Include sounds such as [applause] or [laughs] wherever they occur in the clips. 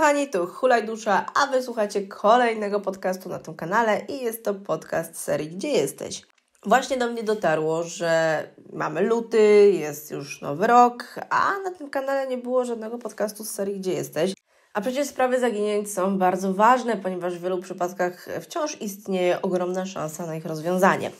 kochani, tu Hulaj Dusza, a słuchacie kolejnego podcastu na tym kanale i jest to podcast serii Gdzie jesteś? Właśnie do mnie dotarło, że mamy luty, jest już nowy rok, a na tym kanale nie było żadnego podcastu z serii Gdzie jesteś. A przecież sprawy zaginięć są bardzo ważne, ponieważ w wielu przypadkach wciąż istnieje ogromna szansa na ich rozwiązanie.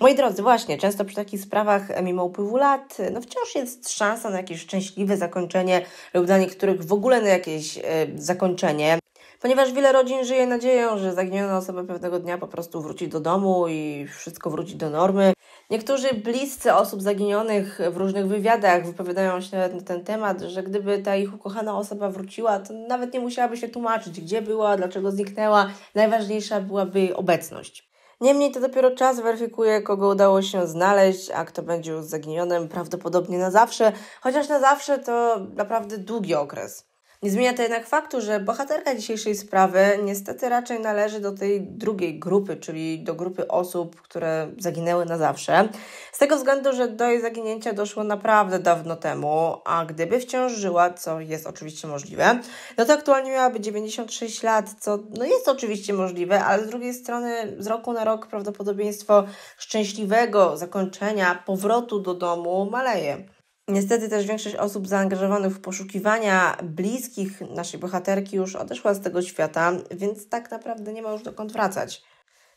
Moi drodzy, właśnie, często przy takich sprawach, e, mimo upływu lat, e, no wciąż jest szansa na jakieś szczęśliwe zakończenie lub dla niektórych w ogóle na jakieś e, zakończenie. Ponieważ wiele rodzin żyje nadzieją, że zaginiona osoba pewnego dnia po prostu wróci do domu i wszystko wróci do normy, Niektórzy bliscy osób zaginionych w różnych wywiadach wypowiadają się nawet na ten temat, że gdyby ta ich ukochana osoba wróciła, to nawet nie musiałaby się tłumaczyć, gdzie była, dlaczego zniknęła. Najważniejsza byłaby obecność. Niemniej to dopiero czas weryfikuje, kogo udało się znaleźć, a kto będzie już zaginionym prawdopodobnie na zawsze, chociaż na zawsze to naprawdę długi okres. Nie zmienia to jednak faktu, że bohaterka dzisiejszej sprawy niestety raczej należy do tej drugiej grupy, czyli do grupy osób, które zaginęły na zawsze. Z tego względu, że do jej zaginięcia doszło naprawdę dawno temu, a gdyby wciąż żyła, co jest oczywiście możliwe, no to aktualnie miałaby 96 lat, co no jest oczywiście możliwe, ale z drugiej strony z roku na rok prawdopodobieństwo szczęśliwego zakończenia, powrotu do domu maleje. Niestety też większość osób zaangażowanych w poszukiwania bliskich naszej bohaterki już odeszła z tego świata, więc tak naprawdę nie ma już dokąd wracać.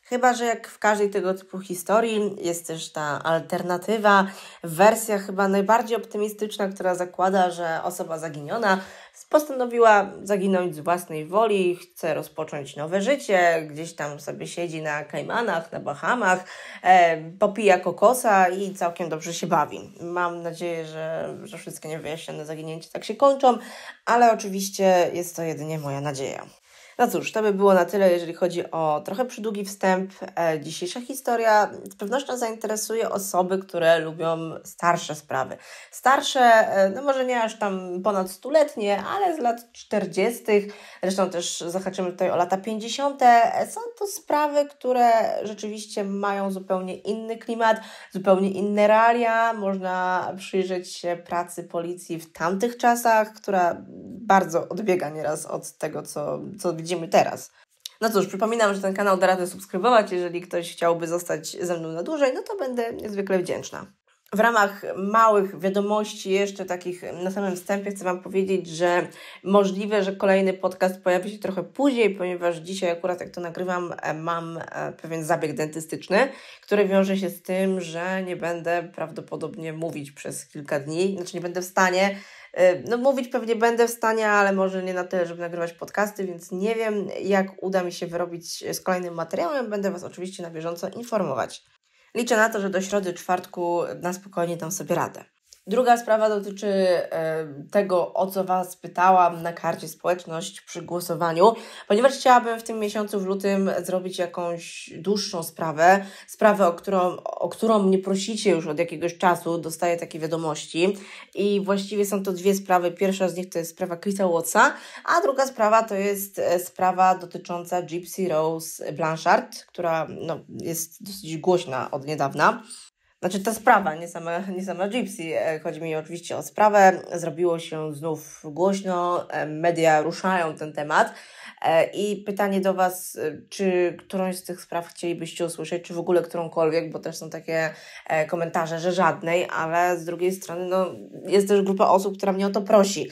Chyba, że jak w każdej tego typu historii jest też ta alternatywa, wersja chyba najbardziej optymistyczna, która zakłada, że osoba zaginiona postanowiła zaginąć z własnej woli, chce rozpocząć nowe życie, gdzieś tam sobie siedzi na Kajmanach, na Bahamach, e, popija kokosa i całkiem dobrze się bawi. Mam nadzieję, że, że wszystkie niewyjaśnione zaginięcia tak się kończą, ale oczywiście jest to jedynie moja nadzieja. No cóż, to by było na tyle, jeżeli chodzi o trochę przydługi wstęp. E, dzisiejsza historia z pewnością zainteresuje osoby, które lubią starsze sprawy. Starsze, e, no może nie aż tam ponad stuletnie, ale z lat 40., zresztą też zahaczymy tutaj o lata 50. E, są to sprawy, które rzeczywiście mają zupełnie inny klimat, zupełnie inne realia. Można przyjrzeć się pracy policji w tamtych czasach, która bardzo odbiega nieraz od tego, co, co widzimy widzimy teraz. No cóż, przypominam, że ten kanał da radę subskrybować. Jeżeli ktoś chciałby zostać ze mną na dłużej, no to będę niezwykle wdzięczna. W ramach małych wiadomości, jeszcze takich na samym wstępie, chcę Wam powiedzieć, że możliwe, że kolejny podcast pojawi się trochę później, ponieważ dzisiaj, akurat jak to nagrywam, e, mam e, pewien zabieg dentystyczny, który wiąże się z tym, że nie będę prawdopodobnie mówić przez kilka dni, znaczy nie będę w stanie E, no, mówić pewnie będę w stanie, ale może nie na tyle, żeby nagrywać podcasty, więc nie wiem, jak uda mi się wyrobić e, z kolejnym materiałem. Będę Was oczywiście na bieżąco informować. Liczę na to, że do środy, czwartku na spokojnie dam sobie radę. Druga sprawa dotyczy e, tego, o co Was pytałam na karcie społeczność przy głosowaniu, ponieważ chciałabym w tym miesiącu, w lutym, zrobić jakąś dłuższą sprawę, sprawę, o którą, o którą mnie prosicie już od jakiegoś czasu, dostaję takie wiadomości i właściwie są to dwie sprawy. Pierwsza z nich to jest sprawa Chrisa Wattsa, a druga sprawa to jest e, sprawa dotycząca Gypsy Rose Blanchard, która no, jest dosyć głośna od niedawna. Znaczy ta sprawa, nie sama, nie sama Gypsy, e, chodzi mi oczywiście o sprawę, zrobiło się znów głośno, e, media ruszają ten temat e, i pytanie do Was, czy którąś z tych spraw chcielibyście usłyszeć, czy w ogóle którąkolwiek, bo też są takie komentarze, że żadnej, ale z drugiej strony no, jest też grupa osób, która mnie o to prosi,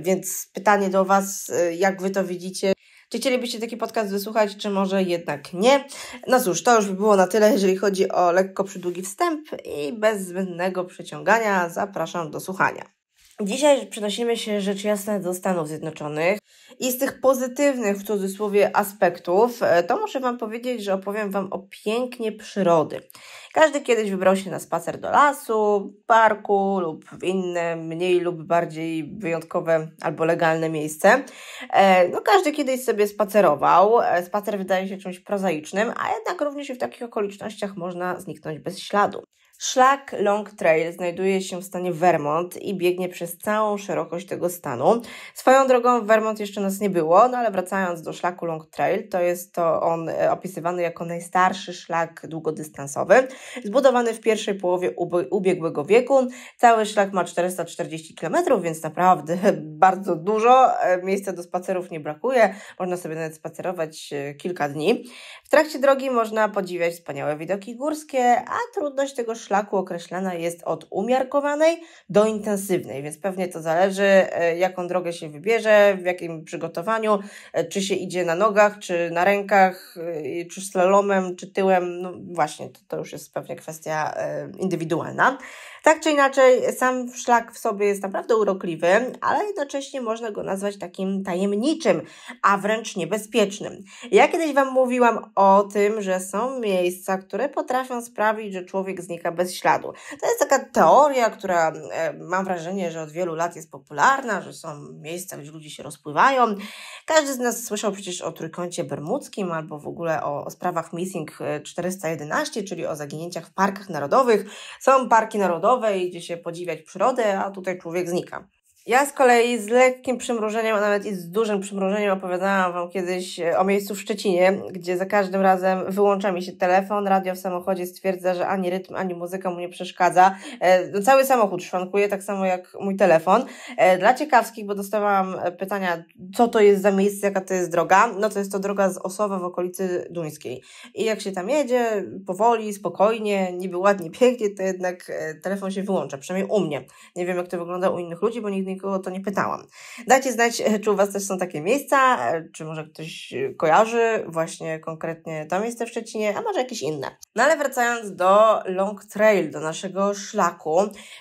więc pytanie do Was, jak Wy to widzicie? Czy chcielibyście taki podcast wysłuchać, czy może jednak nie? No cóż, to już by było na tyle, jeżeli chodzi o lekko przydługi wstęp i bez zbędnego przyciągania zapraszam do słuchania. Dzisiaj przenosimy się rzecz jasna do Stanów Zjednoczonych i z tych pozytywnych w cudzysłowie aspektów, e, to muszę Wam powiedzieć, że opowiem Wam o pięknie przyrody. Każdy kiedyś wybrał się na spacer do lasu, parku lub w inne mniej lub bardziej wyjątkowe albo legalne miejsce. E, no, każdy kiedyś sobie spacerował. E, spacer wydaje się czymś prozaicznym, a jednak również w takich okolicznościach można zniknąć bez śladu. Szlak Long Trail znajduje się w stanie Vermont i biegnie przez całą szerokość tego stanu. Swoją drogą w Vermont jeszcze nas nie było, no ale wracając do szlaku Long Trail, to jest to on e, opisywany jako najstarszy szlak długodystansowy, zbudowany w pierwszej połowie ubiegłego wieku. Cały szlak ma 440 km, więc naprawdę [laughs] bardzo dużo. E, miejsca do spacerów nie brakuje, można sobie nawet spacerować e, kilka dni. W trakcie drogi można podziwiać wspaniałe widoki górskie, a trudność tego szlaku szlaku określana jest od umiarkowanej do intensywnej, więc pewnie to zależy, e, jaką drogę się wybierze, w jakim przygotowaniu, e, czy się idzie na nogach, czy na rękach, e, czy slalomem, czy tyłem. No właśnie, to, to już jest pewnie kwestia indywidualna. Tak czy inaczej, sam szlak w sobie jest naprawdę urokliwy, ale jednocześnie można go nazwać takim tajemniczym, a wręcz niebezpiecznym. Ja kiedyś Wam mówiłam o tym, że są miejsca, które potrafią sprawić, że człowiek znika bez śladu. To jest taka teoria, która e, mam wrażenie, że od wielu lat jest popularna, że są miejsca, gdzie ludzie się rozpływają. Każdy z nas słyszał przecież o trójkącie bermudzkim albo w ogóle o, o sprawach Missing 411, e, czyli o zaginięciach w parkach narodowych. Są parki narodowe, przyrodowej, gdzie się podziwiać przyrodę, a tutaj człowiek znika. Ja z kolei z lekkim przymrużeniem, a nawet i z dużym przymrużeniem opowiadałam Wam kiedyś e, o miejscu w Szczecinie, gdzie za każdym razem wyłącza mi się telefon, radio w samochodzie stwierdza, że ani rytm, ani muzyka mu nie przeszkadza. E, no, cały samochód szwankuje, tak samo jak mój telefon. E, dla ciekawskich, bo dostawałam pytania, co to jest za miejsce, jaka to jest droga. No to jest to droga z Osowa w okolicy Duńskiej. I jak się tam jedzie, powoli, spokojnie, niby ładnie, pięknie, to jednak telefon się wyłącza, przynajmniej u mnie. Nie wiem, jak to wygląda u innych ludzi, bo nigdy nikogo o to nie pytałam. Dajcie znać, e, czy u Was też są takie miejsca, e, czy może ktoś e, kojarzy właśnie konkretnie to miejsce w Szczecinie, a może jakieś inne. No ale wracając do Long Trail, do naszego szlaku,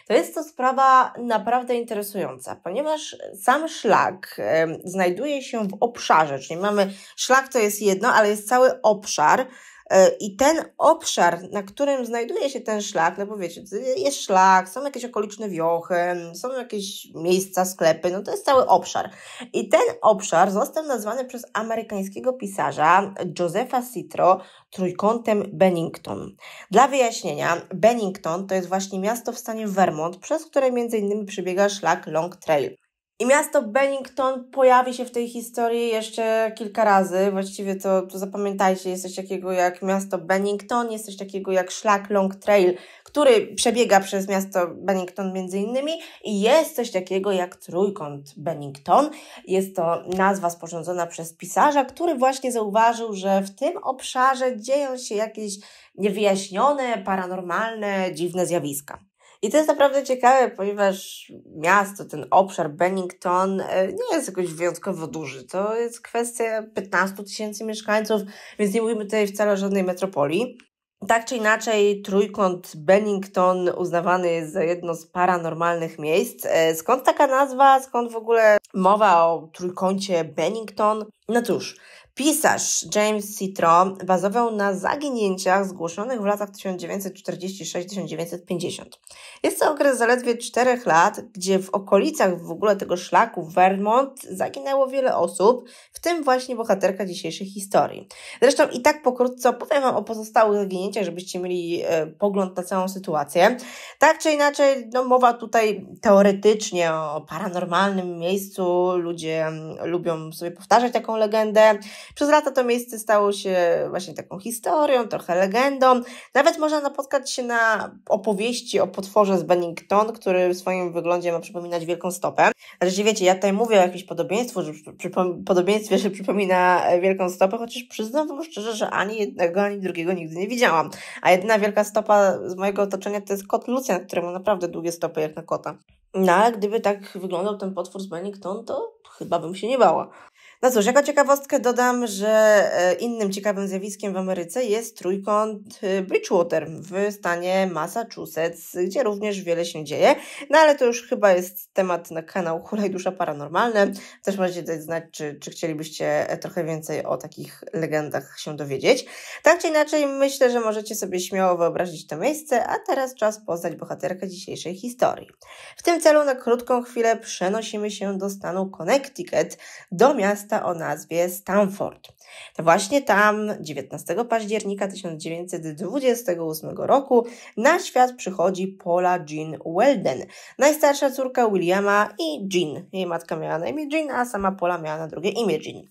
to jest to sprawa naprawdę interesująca, ponieważ sam szlak znajduje się w obszarze, czyli mamy szlak to jest jedno, ale jest cały obszar, E, I ten obszar, na którym znajduje się ten szlak, no bo wiecie, jest szlak, są jakieś okoliczne wiochy, są jakieś miejsca, sklepy, no to jest cały obszar. I ten obszar został nazwany przez amerykańskiego pisarza Josepha Citro trójkątem Bennington. Dla wyjaśnienia, Bennington to jest właśnie miasto w stanie Vermont, przez które między innymi przebiega szlak Long Trail. I miasto Bennington pojawi się w tej historii jeszcze kilka razy. Właściwie to, to zapamiętajcie, jest coś takiego jak miasto Bennington, jest coś takiego jak szlak Long Trail, który przebiega przez miasto Bennington między innymi i jest coś takiego jak trójkąt Bennington. Jest to nazwa sporządzona przez pisarza, który właśnie zauważył, że w tym obszarze dzieją się jakieś niewyjaśnione, paranormalne, dziwne zjawiska. I to jest naprawdę ciekawe, ponieważ miasto, ten obszar Bennington e, nie jest jakoś wyjątkowo duży. To jest kwestia 15 tysięcy mieszkańców, więc nie mówimy tutaj wcale o żadnej metropolii. Tak czy inaczej, trójkąt Bennington uznawany jest za jedno z paranormalnych miejsc. E, skąd taka nazwa? Skąd w ogóle mowa o trójkącie Bennington? No cóż, Pisarz James Citro bazował na zaginięciach zgłoszonych w latach 1946-1950. Jest to okres zaledwie 4 lat, gdzie w okolicach w ogóle tego szlaku w Vermont zaginęło wiele osób, w tym właśnie bohaterka dzisiejszej historii. Zresztą i tak pokrótce opowiem Wam o pozostałych zaginięciach, żebyście mieli e, pogląd na całą sytuację. Tak czy inaczej, no, mowa tutaj teoretycznie o paranormalnym miejscu, ludzie mm, lubią sobie powtarzać taką legendę. Przez lata to miejsce stało się właśnie taką historią, trochę legendą. Nawet można napotkać się na opowieści o potworze z Bennington, który w swoim wyglądzie ma przypominać wielką stopę. Rzeczywiście wiecie, ja tutaj mówię o jakimś podobieństwu, że podobieństwie, że przypomina e, wielką stopę, chociaż przyznam wam szczerze, że ani jednego, ani drugiego nigdy nie widziałam. A jedyna wielka stopa z mojego otoczenia to jest kot Lucian, który ma naprawdę długie stopy jak na kota. No ale gdyby tak wyglądał ten potwór z Bennington, to chyba bym się nie bała. No cóż, jako ciekawostkę dodam, że e, innym ciekawym zjawiskiem w Ameryce jest trójkąt e, Bridgewater w stanie Massachusetts, gdzie również wiele się dzieje. No ale to już chyba jest temat na kanał Hulaj Dusza Paranormalne. Też możecie dać znać, czy, czy chcielibyście e, trochę więcej o takich legendach się dowiedzieć. Tak czy inaczej, myślę, że możecie sobie śmiało wyobrazić to miejsce, a teraz czas poznać bohaterkę dzisiejszej historii. W tym celu na krótką chwilę przenosimy się do stanu Connecticut, do miasta miasta o nazwie Stanford. To właśnie tam 19 października 1928 roku na świat przychodzi Paula Jean Weldon, najstarsza córka Williama i Jean. Jej matka miała na imię Jean, a sama Paula miała na drugie imię Jean.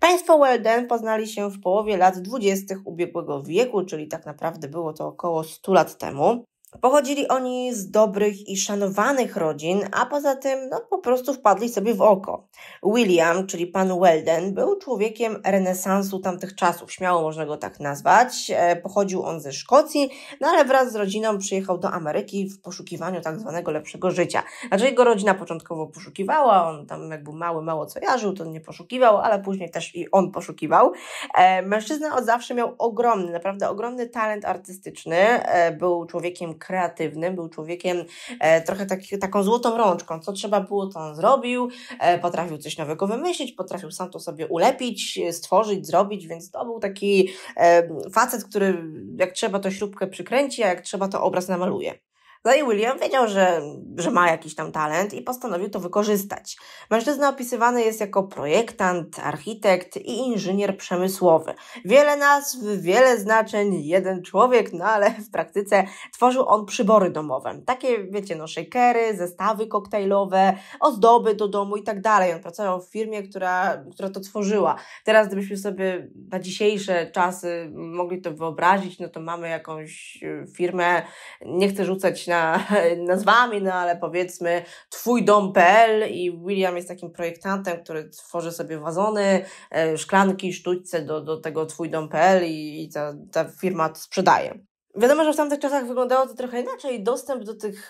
Państwo Weldon poznali się w połowie lat 20. ubiegłego wieku, czyli tak naprawdę było to około 100 lat temu. Pochodzili oni z dobrych i szanowanych rodzin, a poza tym no, po prostu wpadli sobie w oko. William, czyli pan Weldon, był człowiekiem renesansu tamtych czasów, śmiało można go tak nazwać. E, pochodził on ze Szkocji, no ale wraz z rodziną przyjechał do Ameryki w poszukiwaniu tak zwanego lepszego życia. Znaczy jego rodzina początkowo poszukiwała, on tam jak był mały, mało co jarzył, to nie poszukiwał, ale później też i on poszukiwał. E, mężczyzna od zawsze miał ogromny, naprawdę ogromny talent artystyczny, e, był człowiekiem kreatywnym, był człowiekiem e, trochę taki, taką złotą rączką. Co trzeba było, to on zrobił, e, potrafił coś nowego wymyślić, potrafił sam to sobie ulepić, stworzyć, zrobić, więc to był taki e, facet, który jak trzeba to śrubkę przykręci, a jak trzeba to obraz namaluje. No i William wiedział, że, że ma jakiś tam talent i postanowił to wykorzystać. Mężczyzna opisywany jest jako projektant, architekt i inżynier przemysłowy. Wiele nazw, wiele znaczeń, jeden człowiek, no ale w praktyce tworzył on przybory domowe. Takie, wiecie, no shakery, zestawy koktajlowe, ozdoby do domu i tak dalej. On pracował w firmie, która, która to tworzyła. Teraz gdybyśmy sobie na dzisiejsze czasy mogli to wyobrazić, no to mamy jakąś e, firmę, nie chcę rzucać na na [laughs] nazwami, no ale powiedzmy Twój dom.pl i William jest takim projektantem, który tworzy sobie wazony, e, szklanki, sztućce do, do tego Twój dom.pl i, i ta, ta firma sprzedaje. Wiadomo, że w tamtych czasach wyglądało to trochę inaczej. Dostęp do tych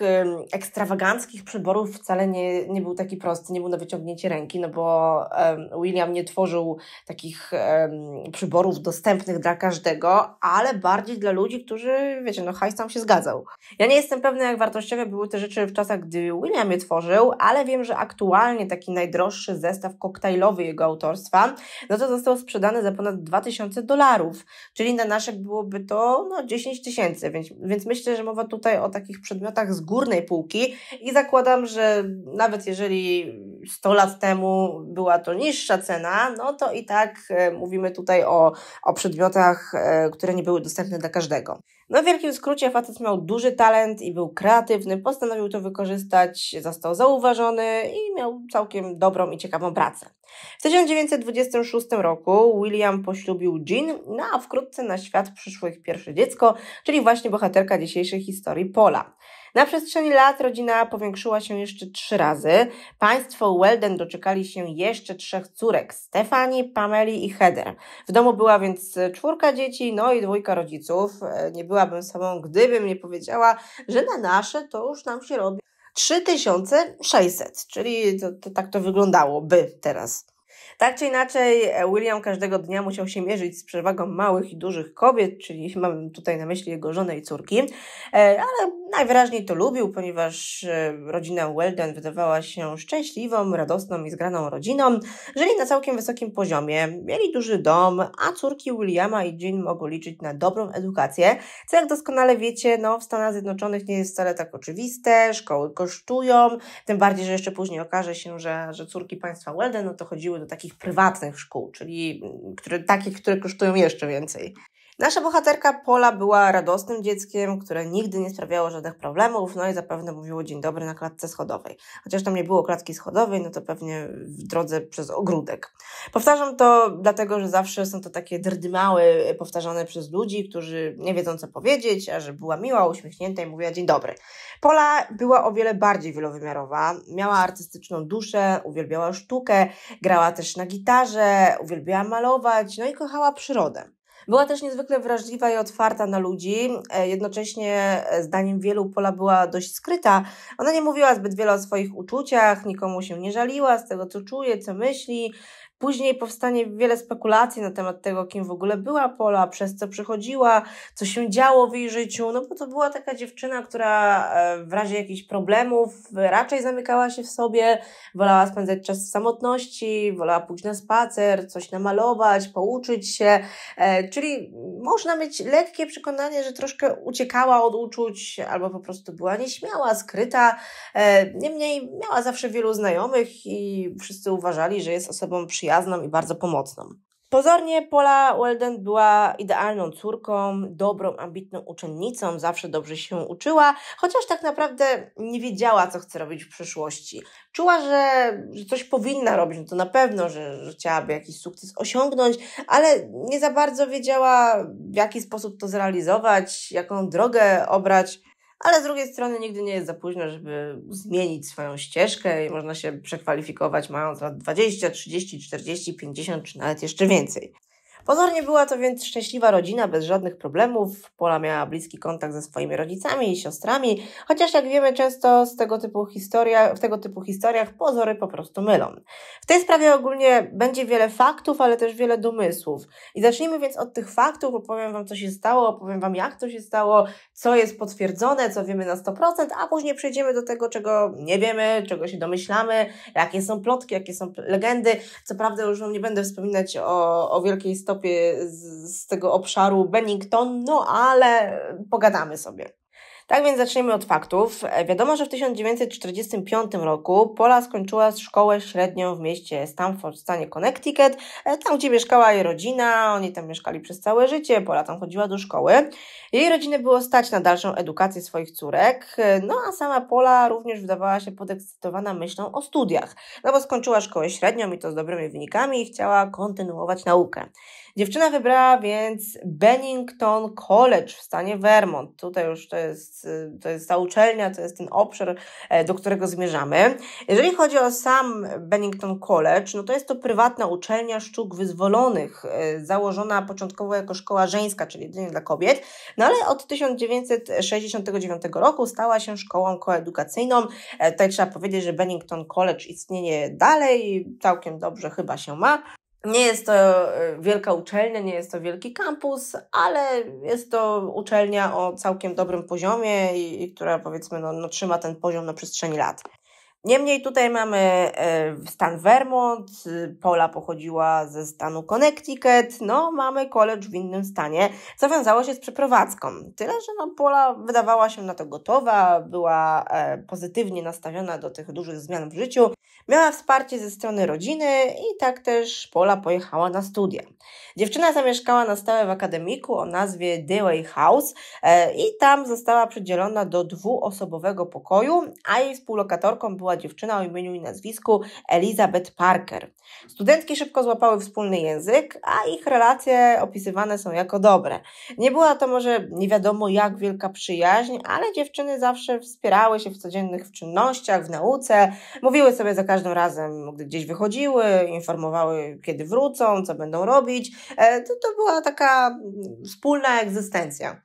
ekstrawaganckich przyborów wcale nie, nie był taki prosty, nie był na wyciągnięcie ręki, no bo William nie tworzył takich przyborów dostępnych dla każdego, ale bardziej dla ludzi, którzy, wiecie, no hajs tam się zgadzał. Ja nie jestem pewna, jak wartościowe były te rzeczy w czasach, gdy William je tworzył, ale wiem, że aktualnie taki najdroższy zestaw koktajlowy jego autorstwa, no to został sprzedany za ponad 2000 dolarów, czyli na naszek byłoby to no, 10 tysięcy tysięcy, więc, więc myślę, że mowa tutaj o takich przedmiotach z górnej półki i zakładam, że nawet jeżeli 100 lat temu była to niższa cena, no to i tak e, mówimy tutaj o, o przedmiotach, e, które nie były dostępne dla każdego. No w wielkim skrócie facet miał duży talent i był kreatywny, postanowił to wykorzystać, został zauważony i miał całkiem dobrą i ciekawą pracę. W 1926 roku William poślubił Jean, no a wkrótce na świat przyszło ich pierwsze dziecko, czyli właśnie bohaterka dzisiejszej historii Paula. Na przestrzeni lat rodzina powiększyła się jeszcze trzy razy. Państwo Welden doczekali się jeszcze trzech córek: Stefani, Pameli i Heather. W domu była więc czwórka dzieci, no i dwójka rodziców. Nie byłabym sobą, gdybym nie powiedziała, że na nasze to już nam się robi 3600, czyli to, to, tak to wyglądałoby teraz. Tak czy inaczej, e, William każdego dnia musiał się mierzyć z przewagą małych i dużych kobiet, czyli [laughs] mam tutaj na myśli jego żonę i córki, e, ale najwyraźniej to lubił, ponieważ e, rodzina Weldon wydawała się szczęśliwą, radosną i zgraną rodziną. Żyli na całkiem wysokim poziomie, mieli duży dom, a córki Williama i Jean mogą liczyć na dobrą edukację, co jak doskonale wiecie, no w Stanach Zjednoczonych nie jest wcale tak oczywiste, szkoły kosztują, tym bardziej, że jeszcze później okaże się, że, że córki państwa Weldon no to chodziły do takich takich prywatnych szkół, czyli mm, które, takich, które kosztują jeszcze więcej. Nasza bohaterka Pola była radosnym dzieckiem, które nigdy nie sprawiało żadnych problemów, no i zapewne mówiło dzień dobry na klatce schodowej. Chociaż tam nie było klatki schodowej, no to pewnie w drodze przez ogródek. Powtarzam to dlatego, że zawsze są to takie drdymały e, powtarzane przez ludzi, którzy nie wiedzą co powiedzieć, a że była miła, uśmiechnięta i mówiła dzień dobry. Pola była o wiele bardziej wielowymiarowa, miała artystyczną duszę, uwielbiała sztukę, grała też na gitarze, uwielbiała malować, no i kochała przyrodę. Była też niezwykle wrażliwa i otwarta na ludzi, e, jednocześnie e, zdaniem wielu Pola była dość skryta. Ona nie mówiła zbyt wiele o swoich uczuciach, nikomu się nie żaliła z tego, co czuje, co myśli, Później powstanie wiele spekulacji na temat tego, kim w ogóle była Pola, przez co przychodziła, co się działo w jej życiu, no bo to była taka dziewczyna, która e, w razie jakichś problemów raczej zamykała się w sobie, wolała spędzać czas w samotności, wolała pójść na spacer, coś namalować, pouczyć się, e, czyli można mieć lekkie przekonanie, że troszkę uciekała od uczuć albo po prostu była nieśmiała, skryta. E, niemniej miała zawsze wielu znajomych i wszyscy uważali, że jest osobą przyjazną przyjazną i bardzo pomocną. Pozornie Paula Weldon była idealną córką, dobrą, ambitną uczennicą, zawsze dobrze się uczyła, chociaż tak naprawdę nie wiedziała, co chce robić w przyszłości. Czuła, że, że coś powinna robić, no to na pewno, że, że chciałaby jakiś sukces osiągnąć, ale nie za bardzo wiedziała, w jaki sposób to zrealizować, jaką drogę obrać ale z drugiej strony nigdy nie jest za późno, żeby zmienić swoją ścieżkę i można się przekwalifikować mając lat 20, 30, 40, 50 czy nawet jeszcze więcej. Pozornie była to więc szczęśliwa rodzina bez żadnych problemów. Pola miała bliski kontakt ze swoimi rodzicami i siostrami, chociaż jak wiemy często z tego typu historia, w tego typu historiach pozory po prostu mylą. W tej sprawie ogólnie będzie wiele faktów, ale też wiele domysłów. I zacznijmy więc od tych faktów, opowiem Wam co się stało, opowiem Wam jak to się stało, co jest potwierdzone, co wiemy na 100%, a później przejdziemy do tego, czego nie wiemy, czego się domyślamy, jakie są plotki, jakie są legendy. Co prawda już Wam nie będę wspominać o, o wielkiej stopie z, z tego obszaru Bennington, no ale pogadamy sobie. Tak więc zaczniemy od faktów. E, wiadomo, że w 1945 roku Paula skończyła szkołę średnią w mieście Stamford w stanie Connecticut, e, tam gdzie mieszkała jej rodzina, oni tam mieszkali przez całe życie, Paula tam chodziła do szkoły. Jej rodziny było stać na dalszą edukację swoich córek, e, no a sama Paula również wydawała się podekscytowana myślą o studiach, no bo skończyła szkołę średnią i to z dobrymi wynikami i chciała kontynuować naukę. Dziewczyna wybrała więc Bennington College w stanie Vermont. Tutaj już to jest, to jest ta uczelnia, to jest ten obszar, e, do którego zmierzamy. Jeżeli chodzi o sam Bennington College, no to jest to prywatna uczelnia sztuk wyzwolonych, e, założona początkowo jako szkoła żeńska, czyli jedynie dla kobiet, no ale od 1969 roku stała się szkołą koedukacyjną. E, tutaj trzeba powiedzieć, że Bennington College istnieje dalej, całkiem dobrze chyba się ma. Nie jest to e, wielka uczelnia, nie jest to wielki kampus, ale jest to uczelnia o całkiem dobrym poziomie i, i która powiedzmy no, no, trzyma ten poziom na przestrzeni lat. Niemniej tutaj mamy e, stan Vermont, y, Pola pochodziła ze stanu Connecticut, no mamy college w innym stanie, co wiązało się z przeprowadzką. Tyle, że no, Pola wydawała się na to gotowa, była e, pozytywnie nastawiona do tych dużych zmian w życiu, miała wsparcie ze strony rodziny i tak też Pola pojechała na studia. Dziewczyna zamieszkała na stałe w akademiku o nazwie Dewey House e, i tam została przydzielona do dwuosobowego pokoju, a jej współlokatorką była dziewczyna o imieniu i nazwisku Elizabeth Parker. Studentki szybko złapały wspólny język, a ich relacje opisywane są jako dobre. Nie była to może nie wiadomo jak wielka przyjaźń, ale dziewczyny zawsze wspierały się w codziennych czynnościach, w nauce, mówiły sobie za każdym razem, gdy gdzieś wychodziły, informowały kiedy wrócą, co będą robić. E, to, to była taka wspólna egzystencja.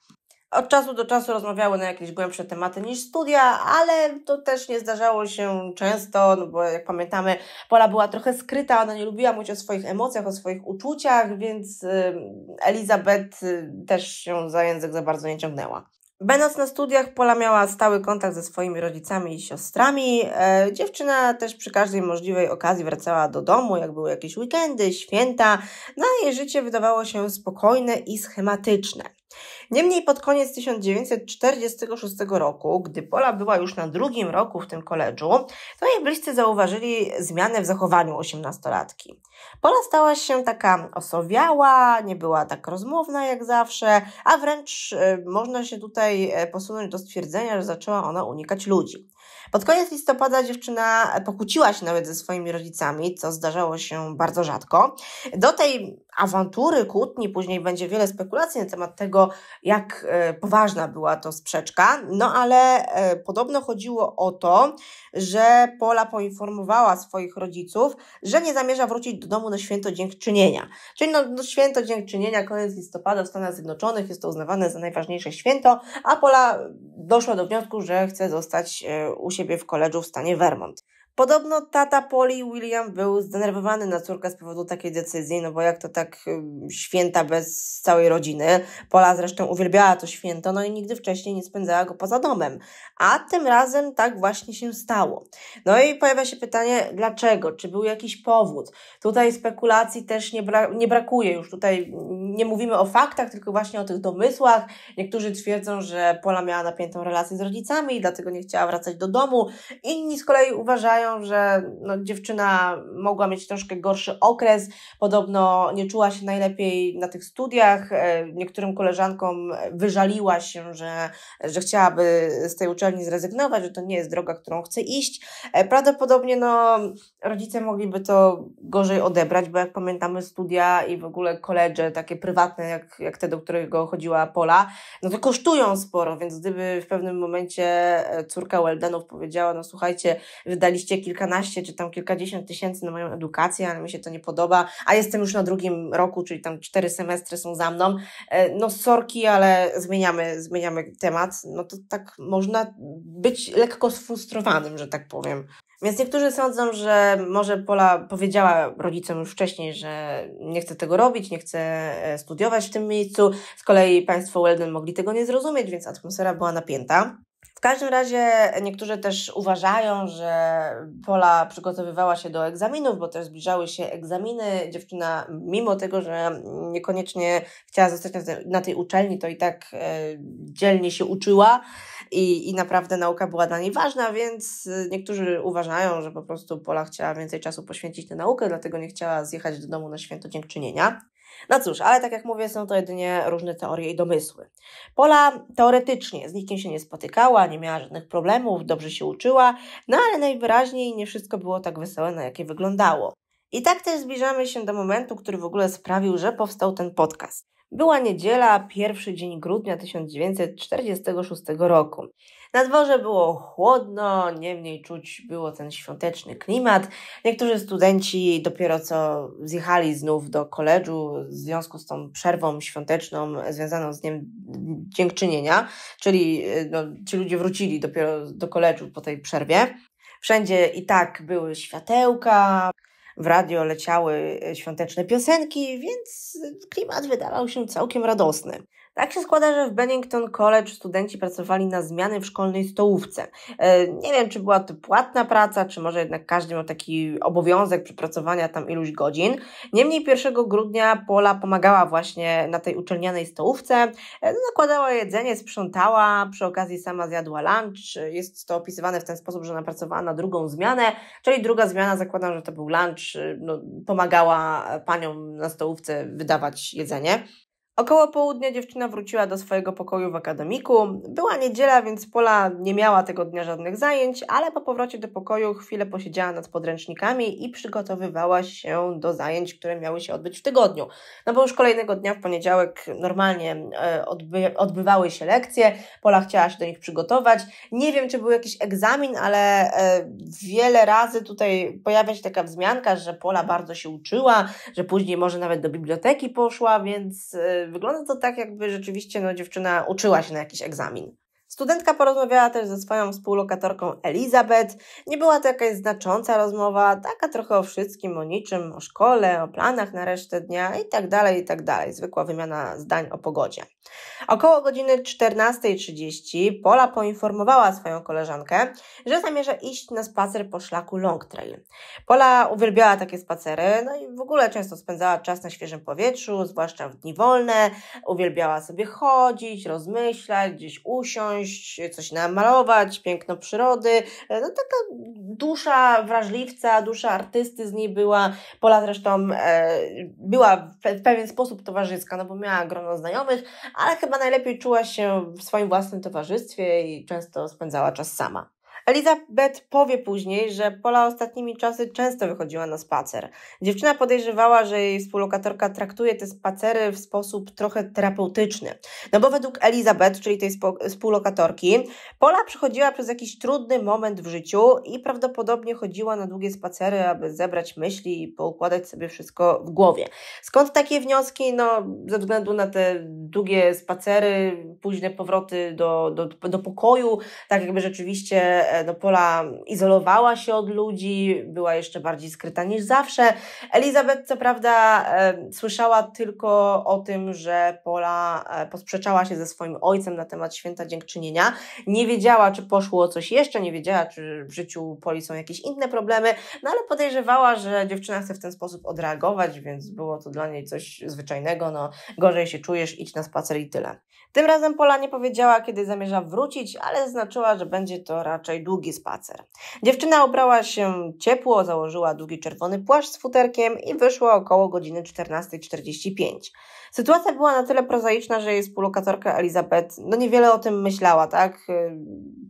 Od czasu do czasu rozmawiały na jakieś głębsze tematy niż studia, ale to też nie zdarzało się często, no bo jak pamiętamy, Pola była trochę skryta, ona nie lubiła mówić o swoich emocjach, o swoich uczuciach, więc Elizabeth y, też się za język za bardzo nie ciągnęła. Będąc na studiach, Pola miała stały kontakt ze swoimi rodzicami i siostrami. E, dziewczyna też przy każdej możliwej okazji wracała do domu, jak były jakieś weekendy, święta. No a jej życie wydawało się spokojne i schematyczne. Niemniej pod koniec 1946 roku, gdy Pola była już na drugim roku w tym koledżu, to jej bliscy zauważyli zmianę w zachowaniu osiemnastolatki. Pola stała się taka osowiała, nie była tak rozmowna jak zawsze, a wręcz e, można się tutaj e, posunąć do stwierdzenia, że zaczęła ona unikać ludzi. Pod koniec listopada dziewczyna pokłóciła się nawet ze swoimi rodzicami, co zdarzało się bardzo rzadko. Do tej awantury, kłótni, później będzie wiele spekulacji na temat tego, jak e, poważna była to sprzeczka. No ale e, podobno chodziło o to, że Pola poinformowała swoich rodziców, że nie zamierza wrócić do domu na święto dziękczynienia. Czyli no, no święto dziękczynienia, koniec listopada w Stanach Zjednoczonych jest to uznawane za najważniejsze święto, a Pola doszła do wniosku, że chce zostać e, u siebie w koledżu w stanie Vermont. Podobno tata Poli William był zdenerwowany na córkę z powodu takiej decyzji, no bo jak to tak święta bez całej rodziny. Pola zresztą uwielbiała to święto, no i nigdy wcześniej nie spędzała go poza domem. A tym razem tak właśnie się stało. No i pojawia się pytanie, dlaczego? Czy był jakiś powód? Tutaj spekulacji też nie, bra nie brakuje już. Tutaj nie mówimy o faktach, tylko właśnie o tych domysłach. Niektórzy twierdzą, że Pola miała napiętą relację z rodzicami i dlatego nie chciała wracać do domu. Inni z kolei uważają, że no, dziewczyna mogła mieć troszkę gorszy okres, podobno nie czuła się najlepiej na tych studiach, e, niektórym koleżankom wyżaliła się, że, że chciałaby z tej uczelni zrezygnować, że to nie jest droga, którą chce iść. E, prawdopodobnie no, rodzice mogliby to gorzej odebrać, bo jak pamiętamy studia i w ogóle koledże takie prywatne, jak, jak te, do którego chodziła Pola, no to kosztują sporo, więc gdyby w pewnym momencie e, córka Weldenów powiedziała, no słuchajcie, wydaliście oczywiście kilkanaście czy tam kilkadziesiąt tysięcy na moją edukację, ale mi się to nie podoba, a jestem już na drugim roku, czyli tam cztery semestry są za mną. E, no sorki, ale zmieniamy, zmieniamy temat. No to tak można być lekko sfrustrowanym, że tak powiem. Więc niektórzy sądzą, że może Pola powiedziała rodzicom już wcześniej, że nie chce tego robić, nie chce e, studiować w tym miejscu. Z kolei państwo Weldon mogli tego nie zrozumieć, więc atmosfera była napięta. W każdym razie niektórzy też uważają, że Pola przygotowywała się do egzaminów, bo też zbliżały się egzaminy. Dziewczyna, mimo tego, że niekoniecznie chciała zostać na tej uczelni, to i tak e, dzielnie się uczyła i, i naprawdę nauka była dla niej ważna, więc niektórzy uważają, że po prostu Pola chciała więcej czasu poświęcić na naukę, dlatego nie chciała zjechać do domu na święto dziękczynienia. No cóż, ale tak jak mówię, są to jedynie różne teorie i domysły. Pola teoretycznie z nikim się nie spotykała, nie miała żadnych problemów, dobrze się uczyła, no ale najwyraźniej nie wszystko było tak wesołe, na jakie wyglądało. I tak też zbliżamy się do momentu, który w ogóle sprawił, że powstał ten podcast. Była niedziela, pierwszy dzień grudnia 1946 roku. Na dworze było chłodno, niemniej czuć było ten świąteczny klimat. Niektórzy studenci dopiero co zjechali znów do koledżu w związku z tą przerwą świąteczną związaną z Dniem Dziękczynienia, czyli no, ci ludzie wrócili dopiero do koledżu po tej przerwie. Wszędzie i tak były światełka, w radio leciały świąteczne piosenki, więc klimat wydawał się całkiem radosny. Tak się składa, że w Bennington College studenci pracowali na zmiany w szkolnej stołówce. E, nie wiem, czy była to płatna praca, czy może jednak każdy miał taki obowiązek przepracowania tam iluś godzin. Niemniej 1 grudnia Pola pomagała właśnie na tej uczelnianej stołówce, e, no, nakładała jedzenie, sprzątała, przy okazji sama zjadła lunch. Jest to opisywane w ten sposób, że ona pracowała na drugą zmianę, czyli druga zmiana, zakładam, że to był lunch, e, no, pomagała paniom na stołówce wydawać jedzenie. Około południa dziewczyna wróciła do swojego pokoju w akademiku. Była niedziela, więc Pola nie miała tego dnia żadnych zajęć, ale po powrocie do pokoju chwilę posiedziała nad podręcznikami i przygotowywała się do zajęć, które miały się odbyć w tygodniu. No bo już kolejnego dnia w poniedziałek normalnie e, odby odbywały się lekcje, Pola chciała się do nich przygotować. Nie wiem, czy był jakiś egzamin, ale e, wiele razy tutaj pojawia się taka wzmianka, że Pola bardzo się uczyła, że później może nawet do biblioteki poszła, więc e, wygląda to tak, jakby rzeczywiście no, dziewczyna uczyła się na jakiś egzamin. Studentka porozmawiała też ze swoją współlokatorką Elizabeth. Nie była to jakaś znacząca rozmowa, taka trochę o wszystkim, o niczym, o szkole, o planach na resztę dnia itd., tak itd. Tak Zwykła wymiana zdań o pogodzie. Około godziny 14.30 Pola poinformowała swoją koleżankę, że zamierza iść na spacer po szlaku Long Trail. Pola uwielbiała takie spacery, no i w ogóle często spędzała czas na świeżym powietrzu, zwłaszcza w dni wolne. Uwielbiała sobie chodzić, rozmyślać, gdzieś usiąść, pójść, coś namalować, piękno przyrody. E, no, taka dusza wrażliwca, dusza artysty z niej była. Pola zresztą e, była w pewien sposób towarzyska, no bo miała grono znajomych, ale chyba najlepiej czuła się w swoim własnym towarzystwie i często spędzała czas sama. Elizabeth powie później, że Pola ostatnimi czasy często wychodziła na spacer. Dziewczyna podejrzewała, że jej współlokatorka traktuje te spacery w sposób trochę terapeutyczny. No bo według Elizabeth, czyli tej współlokatorki, Pola przychodziła przez jakiś trudny moment w życiu i prawdopodobnie chodziła na długie spacery, aby zebrać myśli i poukładać sobie wszystko w głowie. Skąd takie wnioski? No, ze względu na te długie spacery, późne powroty do, do, do pokoju, tak jakby rzeczywiście e, no Pola izolowała się od ludzi, była jeszcze bardziej skryta niż zawsze. Elizabeth, co prawda, e, słyszała tylko o tym, że Pola e, posprzeczała się ze swoim ojcem na temat święta dziękczynienia. Nie wiedziała, czy poszło o coś jeszcze, nie wiedziała, czy w życiu Poli są jakieś inne problemy, no ale podejrzewała, że dziewczyna chce w ten sposób odreagować, więc było to dla niej coś zwyczajnego. No, gorzej się czujesz, idź na spacer i tyle. Tym razem Pola nie powiedziała, kiedy zamierza wrócić, ale znaczyła, że będzie to raczej długi spacer. Dziewczyna ubrała się ciepło, założyła długi czerwony płaszcz z futerkiem i wyszła około godziny 14.45. Sytuacja była na tyle prozaiczna, że jej współlokatorka Elizabeth no niewiele o tym myślała, tak?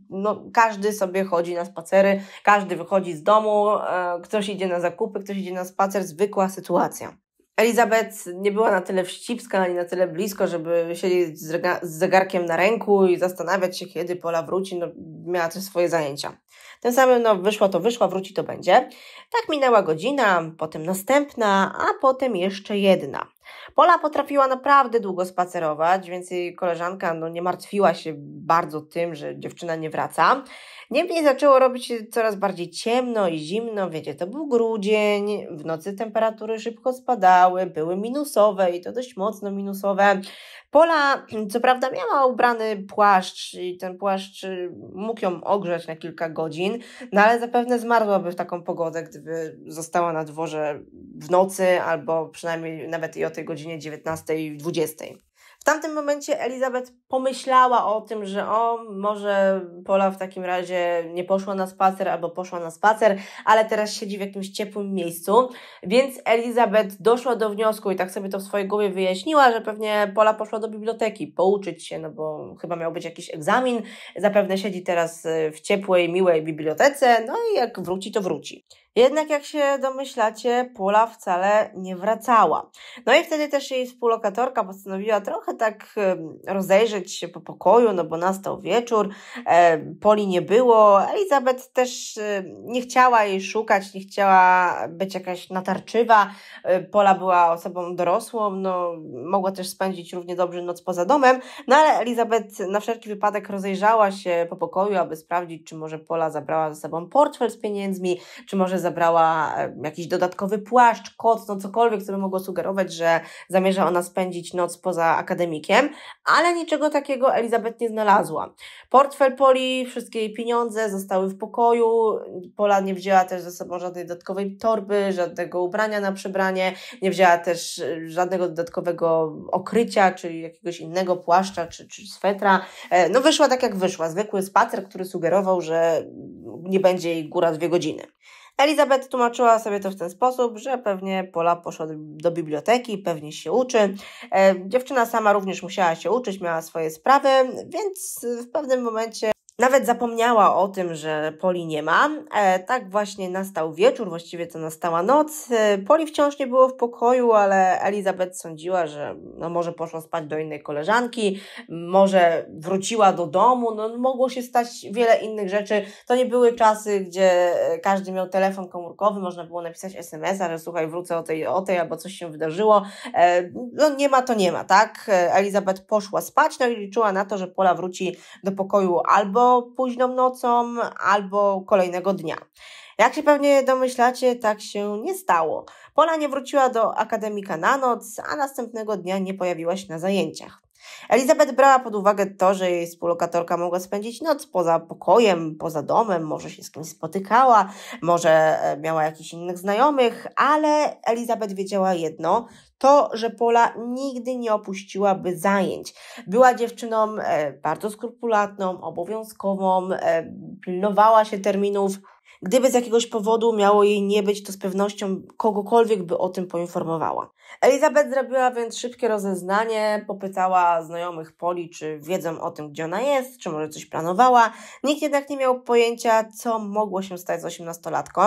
No, każdy sobie chodzi na spacery, każdy wychodzi z domu, e, ktoś idzie na zakupy, ktoś idzie na spacer, zwykła sytuacja. Elizabeth nie była na tyle wścibska ani na tyle blisko, żeby siedzieć z zegarkiem na ręku i zastanawiać się, kiedy Pola wróci. No, miała też swoje zajęcia. Tym samym, no, wyszła to wyszła, wróci to będzie. Tak minęła godzina, potem następna, a potem jeszcze jedna. Pola potrafiła naprawdę długo spacerować, więc jej koleżanka no, nie martwiła się bardzo tym, że dziewczyna nie wraca. Niemniej zaczęło robić się coraz bardziej ciemno i zimno, wiecie, to był grudzień, w nocy temperatury szybko spadały, były minusowe i to dość mocno minusowe, Pola, co prawda, miała ubrany płaszcz i ten płaszcz y, mógł ją ogrzać na kilka godzin, no ale zapewne zmarłaby w taką pogodę, gdyby została na dworze w nocy albo przynajmniej nawet i o tej godzinie 19.20. W tamtym momencie Elizabeth pomyślała o tym, że o, może Pola w takim razie nie poszła na spacer albo poszła na spacer, ale teraz siedzi w jakimś ciepłym miejscu. Więc Elizabeth doszła do wniosku i tak sobie to w swojej głowie wyjaśniła, że pewnie Pola poszła do biblioteki pouczyć się, no bo chyba miał być jakiś egzamin. Zapewne siedzi teraz w ciepłej, miłej bibliotece, no i jak wróci, to wróci. Jednak jak się domyślacie, Pula wcale nie wracała. No i wtedy też jej współlokatorka postanowiła trochę tak rozejrzeć się po pokoju, no bo nastał wieczór, Poli nie było, Elizabeth też nie chciała jej szukać, nie chciała być jakaś natarczywa, Pola była osobą dorosłą, no mogła też spędzić równie dobrze noc poza domem, no ale Elizabeth na wszelki wypadek rozejrzała się po pokoju, aby sprawdzić, czy może Pola zabrała ze sobą portfel z pieniędzmi, czy może zabrała jakiś dodatkowy płaszcz, koc, no cokolwiek, co by mogło sugerować, że zamierza ona spędzić noc poza akademikiem, ale niczego takiego Elizabeth nie znalazła. Portfel Poli, wszystkie jej pieniądze zostały w pokoju, Pola nie wzięła też ze sobą żadnej dodatkowej torby, żadnego ubrania na przebranie, nie wzięła też e, żadnego dodatkowego okrycia, czyli jakiegoś innego płaszcza czy, czy swetra. E, no wyszła tak jak wyszła, zwykły spacer, który sugerował, że nie będzie jej góra dwie godziny. Elizabeth tłumaczyła sobie to w ten sposób, że pewnie Pola poszła do biblioteki, pewnie się uczy. E, dziewczyna sama również musiała się uczyć, miała swoje sprawy, więc w pewnym momencie nawet zapomniała o tym, że Poli nie ma. E, tak właśnie nastał wieczór, właściwie to nastała noc. E, Poli wciąż nie było w pokoju, ale Elizabeth sądziła, że no, może poszła spać do innej koleżanki, może wróciła do domu, no mogło się stać wiele innych rzeczy. To nie były czasy, gdzie e, każdy miał telefon komórkowy, można było napisać SMS-a, że słuchaj, wrócę o tej, o tej, albo coś się wydarzyło. E, no nie ma, to nie ma, tak? E, Elizabeth poszła spać, no i liczyła na to, że Pola wróci do pokoju albo późną nocą, albo kolejnego dnia. Jak się pewnie domyślacie, tak się nie stało. Pola nie wróciła do akademika na noc, a następnego dnia nie pojawiła się na zajęciach. Elizabeth brała pod uwagę to, że jej współlokatorka mogła spędzić noc poza pokojem, poza domem, może się z kimś spotykała, może e, miała jakichś innych znajomych, ale Elizabeth wiedziała jedno, to, że Pola nigdy nie opuściłaby zajęć. Była dziewczyną e, bardzo skrupulatną, obowiązkową, e, pilnowała się terminów. Gdyby z jakiegoś powodu miało jej nie być, to z pewnością kogokolwiek by o tym poinformowała. Elizabeth zrobiła więc szybkie rozeznanie, popytała znajomych Poli, czy wiedzą o tym, gdzie ona jest, czy może coś planowała. Nikt jednak nie miał pojęcia, co mogło się stać z osiemnastolatką.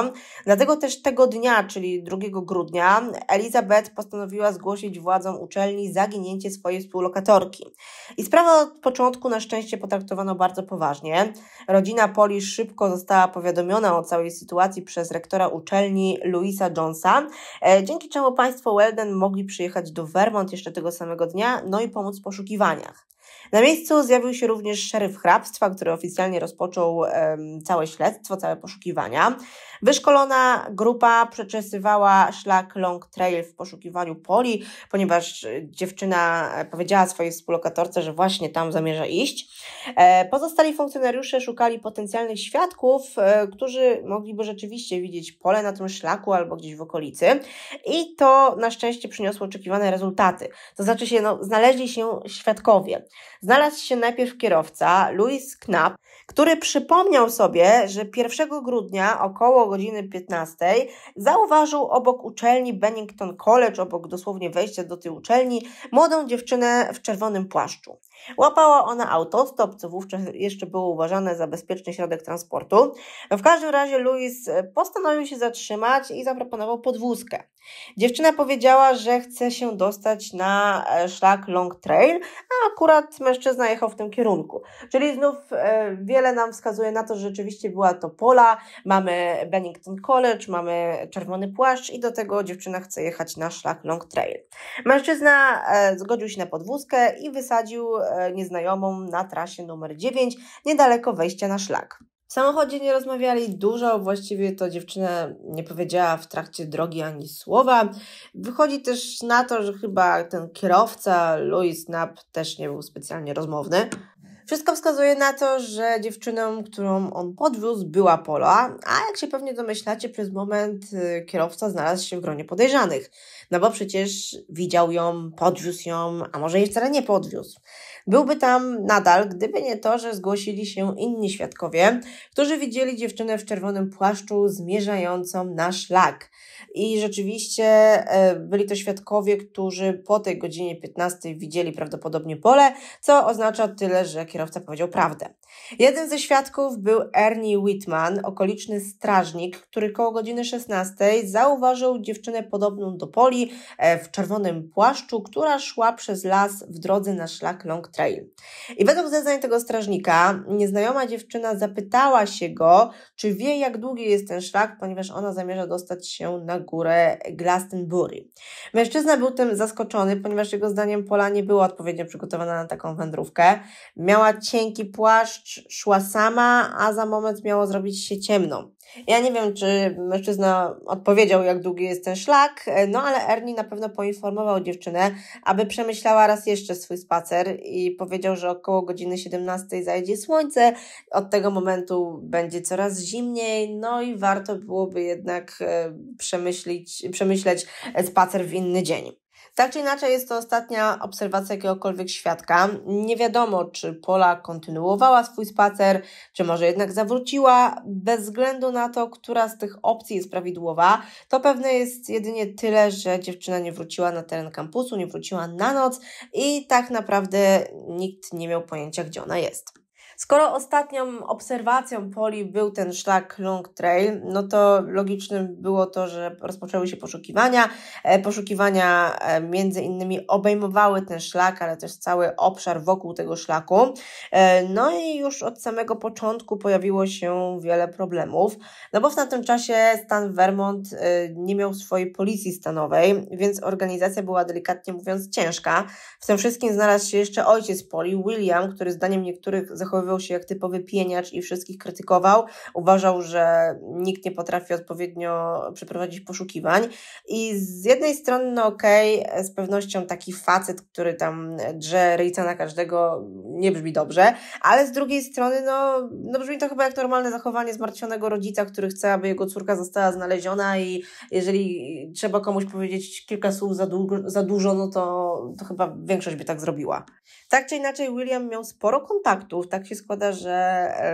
Dlatego też tego dnia, czyli 2 grudnia, Elizabeth postanowiła zgłosić władzom uczelni zaginięcie swojej współlokatorki. I sprawa od początku na szczęście potraktowano bardzo poważnie. Rodzina Poli szybko została powiadomiona o całej sytuacji przez rektora uczelni Louisa Jonesa, e, dzięki czemu państwo Weldon mogli przyjechać do Vermont jeszcze tego samego dnia, no i pomóc w poszukiwaniach. Na miejscu zjawił się również szeryf hrabstwa, który oficjalnie rozpoczął um, całe śledztwo, całe poszukiwania. Wyszkolona grupa przeczesywała szlak Long Trail w poszukiwaniu Poli, ponieważ e, dziewczyna e, powiedziała swojej współlokatorce, że właśnie tam zamierza iść. E, pozostali funkcjonariusze szukali potencjalnych świadków, którzy mogliby rzeczywiście widzieć pole na tym szlaku albo gdzieś w okolicy i to na szczęście przyniosło oczekiwane rezultaty. To znaczy się, no, znaleźli się świadkowie. Znalazł się najpierw kierowca, Louis Knapp, który przypomniał sobie, że 1 grudnia około godziny 15, zauważył obok uczelni Bennington College, obok dosłownie wejścia do tej uczelni, młodą dziewczynę w czerwonym płaszczu. Łapała ona autostop, co wówczas jeszcze było uważane za bezpieczny środek transportu. W każdym razie Louis postanowił się zatrzymać i zaproponował podwózkę. Dziewczyna powiedziała, że chce się dostać na e, szlak Long Trail, a akurat mężczyzna jechał w tym kierunku. Czyli znów e, wiele nam wskazuje na to, że rzeczywiście była to pola, mamy Bennington College, mamy czerwony płaszcz i do tego dziewczyna chce jechać na szlak Long Trail. Mężczyzna e, zgodził się na podwózkę i wysadził E, nieznajomą na trasie numer 9, niedaleko wejścia na szlak. W samochodzie nie rozmawiali dużo, właściwie to dziewczyna nie powiedziała w trakcie drogi ani słowa. Wychodzi też na to, że chyba ten kierowca, Louis Knapp, też nie był specjalnie rozmowny. Wszystko wskazuje na to, że dziewczyną, którą on podwiózł, była Pola, a jak się pewnie domyślacie, przez moment e, kierowca znalazł się w gronie podejrzanych. No bo przecież widział ją, podwiózł ją, a może jej wcale nie podwiózł. Byłby tam nadal, gdyby nie to, że zgłosili się inni świadkowie, którzy widzieli dziewczynę w czerwonym płaszczu zmierzającą na szlak. I rzeczywiście e, byli to świadkowie, którzy po tej godzinie 15 widzieli prawdopodobnie pole, co oznacza tyle, że kierowca powiedział prawdę. Jeden ze świadków był Ernie Whitman, okoliczny strażnik, który koło godziny 16 zauważył dziewczynę podobną do Poli e, w czerwonym płaszczu, która szła przez las w drodze na szlak Long trail. I według zeznań tego strażnika, nieznajoma dziewczyna zapytała się go, czy wie, jak długi jest ten szlak, ponieważ ona zamierza dostać się na górę Glastonbury. Mężczyzna był tym zaskoczony, ponieważ jego zdaniem Pola nie była odpowiednio przygotowana na taką wędrówkę. Miała cienki płaszcz, szła sama, a za moment miało zrobić się ciemno. Ja nie wiem, czy mężczyzna odpowiedział, jak długi jest ten szlak, e, no ale Ernie na pewno poinformował dziewczynę, aby przemyślała raz jeszcze swój spacer i powiedział, że około godziny 17 zajdzie słońce, od tego momentu będzie coraz zimniej, no i warto byłoby jednak e, przemyśleć spacer w inny dzień. Tak czy inaczej jest to ostatnia obserwacja jakiegokolwiek świadka. Nie wiadomo, czy Pola kontynuowała swój spacer, czy może jednak zawróciła. Bez względu na to, która z tych opcji jest prawidłowa, to pewne jest jedynie tyle, że dziewczyna nie wróciła na teren kampusu, nie wróciła na noc i tak naprawdę nikt nie miał pojęcia, gdzie ona jest. Skoro ostatnią obserwacją poli był ten szlak Long Trail, no to logicznym było to, że rozpoczęły się poszukiwania. E, poszukiwania e, między innymi obejmowały ten szlak, ale też cały obszar wokół tego szlaku. E, no i już od samego początku pojawiło się wiele problemów, no bo w tamtym czasie stan Vermont nie miał swojej policji stanowej, więc organizacja była delikatnie mówiąc ciężka. W tym wszystkim znalazł się jeszcze ojciec poli, William, który zdaniem niektórych zachowywał zachowywał się jak typowy pieniacz i wszystkich krytykował. Uważał, że nikt nie potrafi odpowiednio przeprowadzić poszukiwań. I z jednej strony, no okej, okay, z pewnością taki facet, który tam drze ryjca na każdego, nie brzmi dobrze, ale z drugiej strony, no, no brzmi to chyba jak normalne zachowanie zmartwionego rodzica, który chce, aby jego córka została znaleziona i jeżeli trzeba komuś powiedzieć kilka słów za, długo, za dużo, no to, to chyba większość by tak zrobiła. Tak czy inaczej, William miał sporo kontaktów, tak się się składa, że,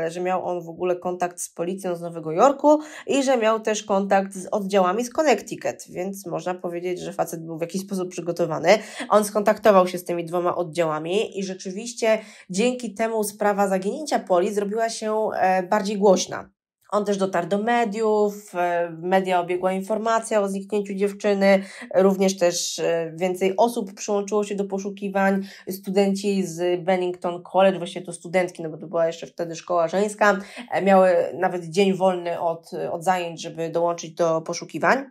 e, że miał on w ogóle kontakt z policją z Nowego Jorku i że miał też kontakt z oddziałami z Connecticut, więc można powiedzieć, że facet był w jakiś sposób przygotowany. On skontaktował się z tymi dwoma oddziałami i rzeczywiście dzięki temu sprawa zaginięcia Poli zrobiła się e, bardziej głośna. On też dotarł do mediów, e, media obiegła informacja o zniknięciu dziewczyny, również też e, więcej osób przyłączyło się do poszukiwań. Studenci z Bennington College, właśnie to studentki, no bo to była jeszcze wtedy szkoła żeńska, e, miały nawet dzień wolny od, od zajęć, żeby dołączyć do poszukiwań.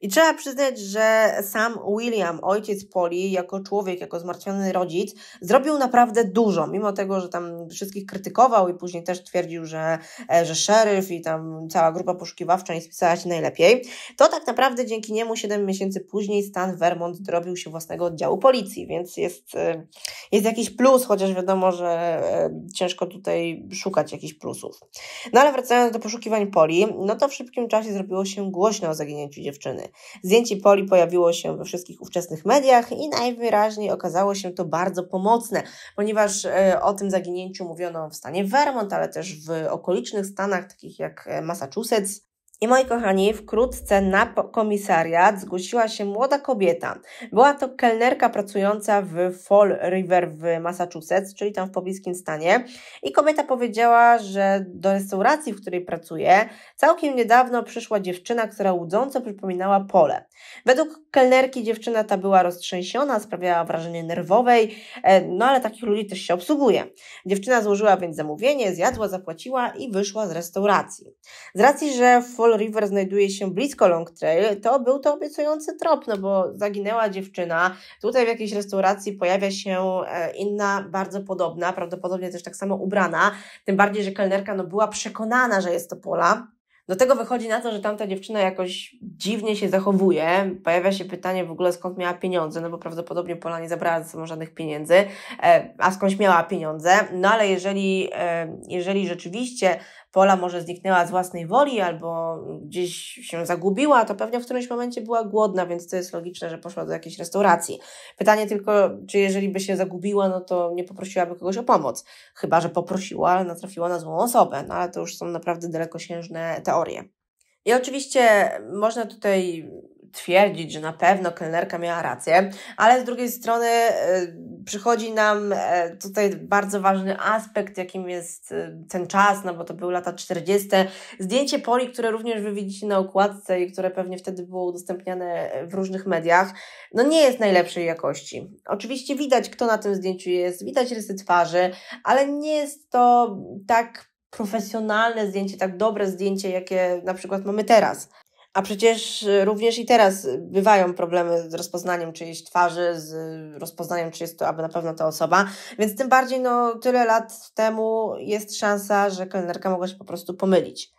I trzeba przyznać, że sam William, ojciec Poli, jako człowiek, jako zmartwiony rodzic, zrobił naprawdę dużo, mimo tego, że tam wszystkich krytykował i później też twierdził, że, e, że szeryf i tam cała grupa poszukiwawcza nie spisała się najlepiej, to tak naprawdę dzięki niemu 7 miesięcy później stan Vermont dorobił się własnego oddziału policji, więc jest, e, jest jakiś plus, chociaż wiadomo, że e, ciężko tutaj szukać jakichś plusów. No ale wracając do poszukiwań Poli, no to w szybkim czasie zrobiło się głośno o zaginięciu dziewczyny wojny. Zdjęcie Poli pojawiło się we wszystkich ówczesnych mediach i najwyraźniej okazało się to bardzo pomocne, ponieważ e, o tym zaginięciu mówiono w stanie Vermont, ale też w okolicznych stanach, takich jak e, Massachusetts, i moi kochani, wkrótce na komisariat zgłosiła się młoda kobieta. Była to kelnerka pracująca w Fall River w Massachusetts, czyli tam w pobliskim stanie. I kobieta powiedziała, że do restauracji, w której pracuje, całkiem niedawno przyszła dziewczyna, która łudząco przypominała pole. Według kelnerki dziewczyna ta była roztrzęsiona, sprawiała wrażenie nerwowej, e, no ale takich ludzi też się obsługuje. Dziewczyna złożyła więc zamówienie, zjadła, zapłaciła i wyszła z restauracji. Z racji, że Fall River znajduje się blisko Long Trail, to był to obiecujący trop, no bo zaginęła dziewczyna, tutaj w jakiejś restauracji pojawia się e, inna, bardzo podobna, prawdopodobnie też tak samo ubrana, tym bardziej, że kelnerka no, była przekonana, że jest to Pola, do tego wychodzi na to, że tamta dziewczyna jakoś dziwnie się zachowuje. Pojawia się pytanie w ogóle skąd miała pieniądze, no bo prawdopodobnie Pola nie zabrała ze sobą żadnych pieniędzy, e, a skądś miała pieniądze. No ale jeżeli, e, jeżeli rzeczywiście Pola może zniknęła z własnej woli albo gdzieś się zagubiła, to pewnie w którymś momencie była głodna, więc to jest logiczne, że poszła do jakiejś restauracji. Pytanie tylko, czy jeżeli by się zagubiła, no to nie poprosiłaby kogoś o pomoc. Chyba, że poprosiła, ale natrafiła na złą osobę, no ale to już są naprawdę dalekosiężne teorie. I oczywiście można tutaj twierdzić, że na pewno kelnerka miała rację, ale z drugiej strony e, przychodzi nam e, tutaj bardzo ważny aspekt, jakim jest e, ten czas, no bo to były lata 40. Zdjęcie Poli, które również wy widzicie na okładce i które pewnie wtedy było udostępniane w różnych mediach, no nie jest najlepszej jakości. Oczywiście widać, kto na tym zdjęciu jest, widać rysy twarzy, ale nie jest to tak profesjonalne zdjęcie, tak dobre zdjęcie, jakie na przykład mamy teraz. A przecież y, również i teraz bywają problemy z rozpoznaniem czyjejś twarzy, z rozpoznaniem, czy jest to aby na pewno ta osoba. Więc tym bardziej, no, tyle lat temu jest szansa, że kelnerka mogła się po prostu pomylić.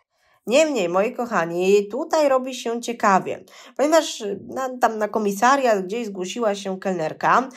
Niemniej, moi kochani, tutaj robi się ciekawie, ponieważ y, na, tam na komisariat gdzieś zgłosiła się kelnerka,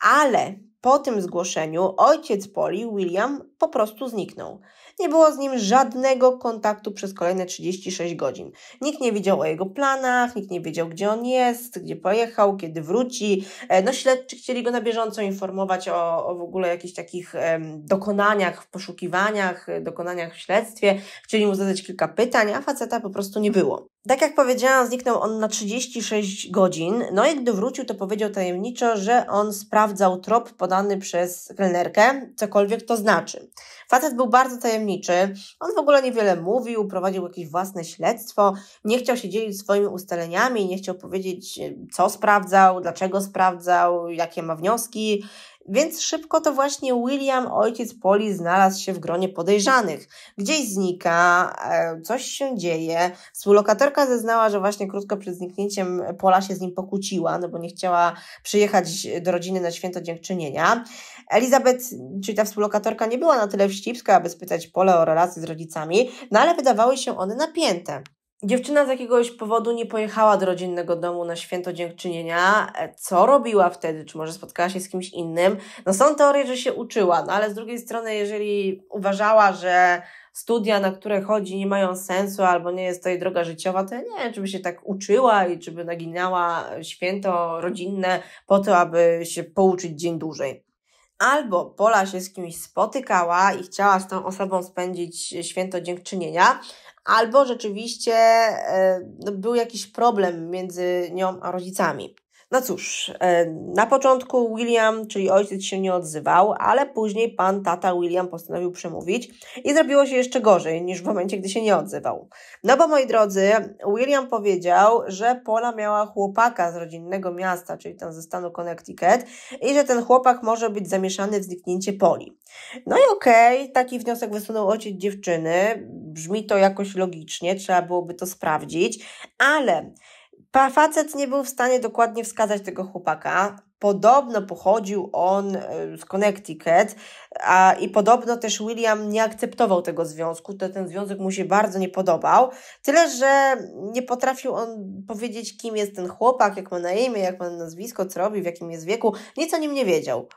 ale po tym zgłoszeniu ojciec Poli, William, po prostu zniknął. Nie było z nim żadnego kontaktu przez kolejne 36 godzin. Nikt nie wiedział o jego planach, nikt nie wiedział, gdzie on jest, gdzie pojechał, kiedy wróci. E, no śledczy chcieli go na bieżąco informować o, o w ogóle jakichś takich em, dokonaniach, poszukiwaniach, e, dokonaniach w śledztwie. Chcieli mu zadać kilka pytań, a faceta po prostu nie było. Tak jak powiedziałam, zniknął on na 36 godzin, no i gdy wrócił, to powiedział tajemniczo, że on sprawdzał trop podany przez kelnerkę, cokolwiek to znaczy. Facet był bardzo tajemniczy, on w ogóle niewiele mówił, prowadził jakieś własne śledztwo, nie chciał się dzielić swoimi ustaleniami, nie chciał powiedzieć, co sprawdzał, dlaczego sprawdzał, jakie ma wnioski. Więc szybko to właśnie William, ojciec Poli, znalazł się w gronie podejrzanych. Gdzieś znika, e, coś się dzieje. Współlokatorka zeznała, że właśnie krótko przed zniknięciem Pola się z nim pokłóciła, no bo nie chciała przyjechać do rodziny na święto dziękczynienia. Elizabeth, czyli ta współlokatorka, nie była na tyle wścibska, aby spytać Pola o relacje z rodzicami, no ale wydawały się one napięte. Dziewczyna z jakiegoś powodu nie pojechała do rodzinnego domu na święto dziękczynienia. E, co robiła wtedy? Czy może spotkała się z kimś innym? No są teorie, że się uczyła, no ale z drugiej strony, jeżeli uważała, że studia, na które chodzi, nie mają sensu albo nie jest to jej droga życiowa, to ja nie wiem, czy by się tak uczyła i czy by naginała święto rodzinne po to, aby się pouczyć dzień dłużej. Albo Pola się z kimś spotykała i chciała z tą osobą spędzić święto dziękczynienia, albo rzeczywiście e, no, był jakiś problem między nią a rodzicami. No cóż, e, na początku William, czyli ojciec się nie odzywał, ale później pan tata William postanowił przemówić i zrobiło się jeszcze gorzej niż w momencie, gdy się nie odzywał. No bo moi drodzy, William powiedział, że Paula miała chłopaka z rodzinnego miasta, czyli tam ze stanu Connecticut i że ten chłopak może być zamieszany w zniknięcie Poli. No i okej, okay, taki wniosek wysunął ojciec dziewczyny, brzmi to jakoś logicznie, trzeba byłoby to sprawdzić, ale Facet nie był w stanie dokładnie wskazać tego chłopaka. Podobno pochodził on e, z Connecticut a, i podobno też William nie akceptował tego związku, to ten związek mu się bardzo nie podobał. Tyle, że nie potrafił on powiedzieć, kim jest ten chłopak, jak ma na imię, jak ma nazwisko, co robi, w jakim jest wieku. Nic o nim nie wiedział.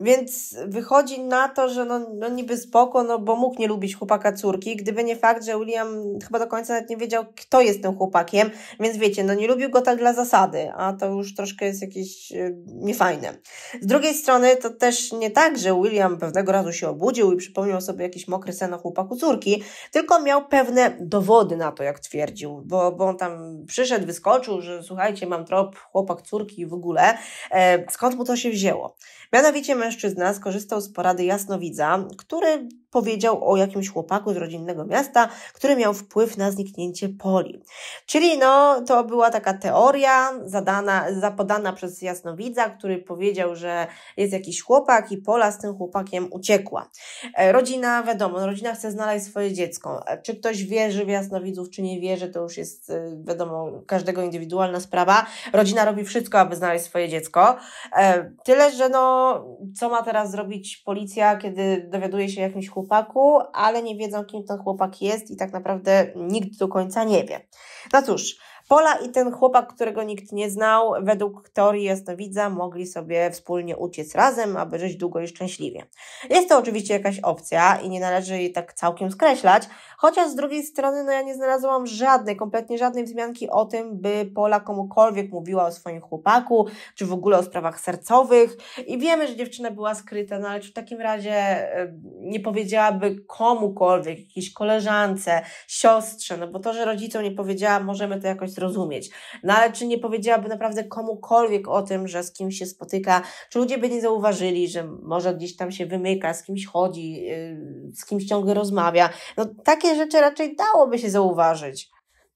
Więc wychodzi na to, że no, no niby spoko, no bo mógł nie lubić chłopaka córki, gdyby nie fakt, że William chyba do końca nawet nie wiedział, kto jest tym chłopakiem, więc wiecie, no nie lubił go tak dla zasady, a to już troszkę jest jakieś yy, niefajne. Z drugiej strony to też nie tak, że William pewnego razu się obudził i przypomniał sobie jakiś mokry sen o chłopaku córki, tylko miał pewne dowody na to, jak twierdził, bo, bo on tam przyszedł, wyskoczył, że słuchajcie, mam trop chłopak córki i w ogóle. E, skąd mu to się wzięło? Mianowicie mężczyzna skorzystał z porady jasnowidza, który powiedział o jakimś chłopaku z rodzinnego miasta, który miał wpływ na zniknięcie poli. Czyli no, to była taka teoria zadana, zapodana przez jasnowidza, który powiedział, że jest jakiś chłopak i pola z tym chłopakiem uciekła. E, rodzina, wiadomo, no, rodzina chce znaleźć swoje dziecko. E, czy ktoś wierzy w jasnowidzów, czy nie wierzy, to już jest, e, wiadomo, każdego indywidualna sprawa. Rodzina robi wszystko, aby znaleźć swoje dziecko. Tyle, że no, co ma teraz zrobić policja, kiedy dowiaduje się o jakimś chłopaku, ale nie wiedzą, kim ten chłopak jest i tak naprawdę nikt do końca nie wie. No cóż, Pola i ten chłopak, którego nikt nie znał, według teorii jasnowidza, mogli sobie wspólnie uciec razem, aby żyć długo i szczęśliwie. Jest to oczywiście jakaś opcja i nie należy jej tak całkiem skreślać, chociaż z drugiej strony, no ja nie znalazłam żadnej, kompletnie żadnej wzmianki o tym, by Pola komukolwiek mówiła o swoim chłopaku, czy w ogóle o sprawach sercowych. I wiemy, że dziewczyna była skryta, no ale czy w takim razie e, nie powiedziałaby komukolwiek, jakiejś koleżance, siostrze, no bo to, że rodzicom nie powiedziała, możemy to jakoś zrozumieć. No ale czy nie powiedziałaby naprawdę komukolwiek o tym, że z kim się spotyka? Czy ludzie by nie zauważyli, że może gdzieś tam się wymyka, z kimś chodzi, yy, z kimś ciągle rozmawia? No takie rzeczy raczej dałoby się zauważyć.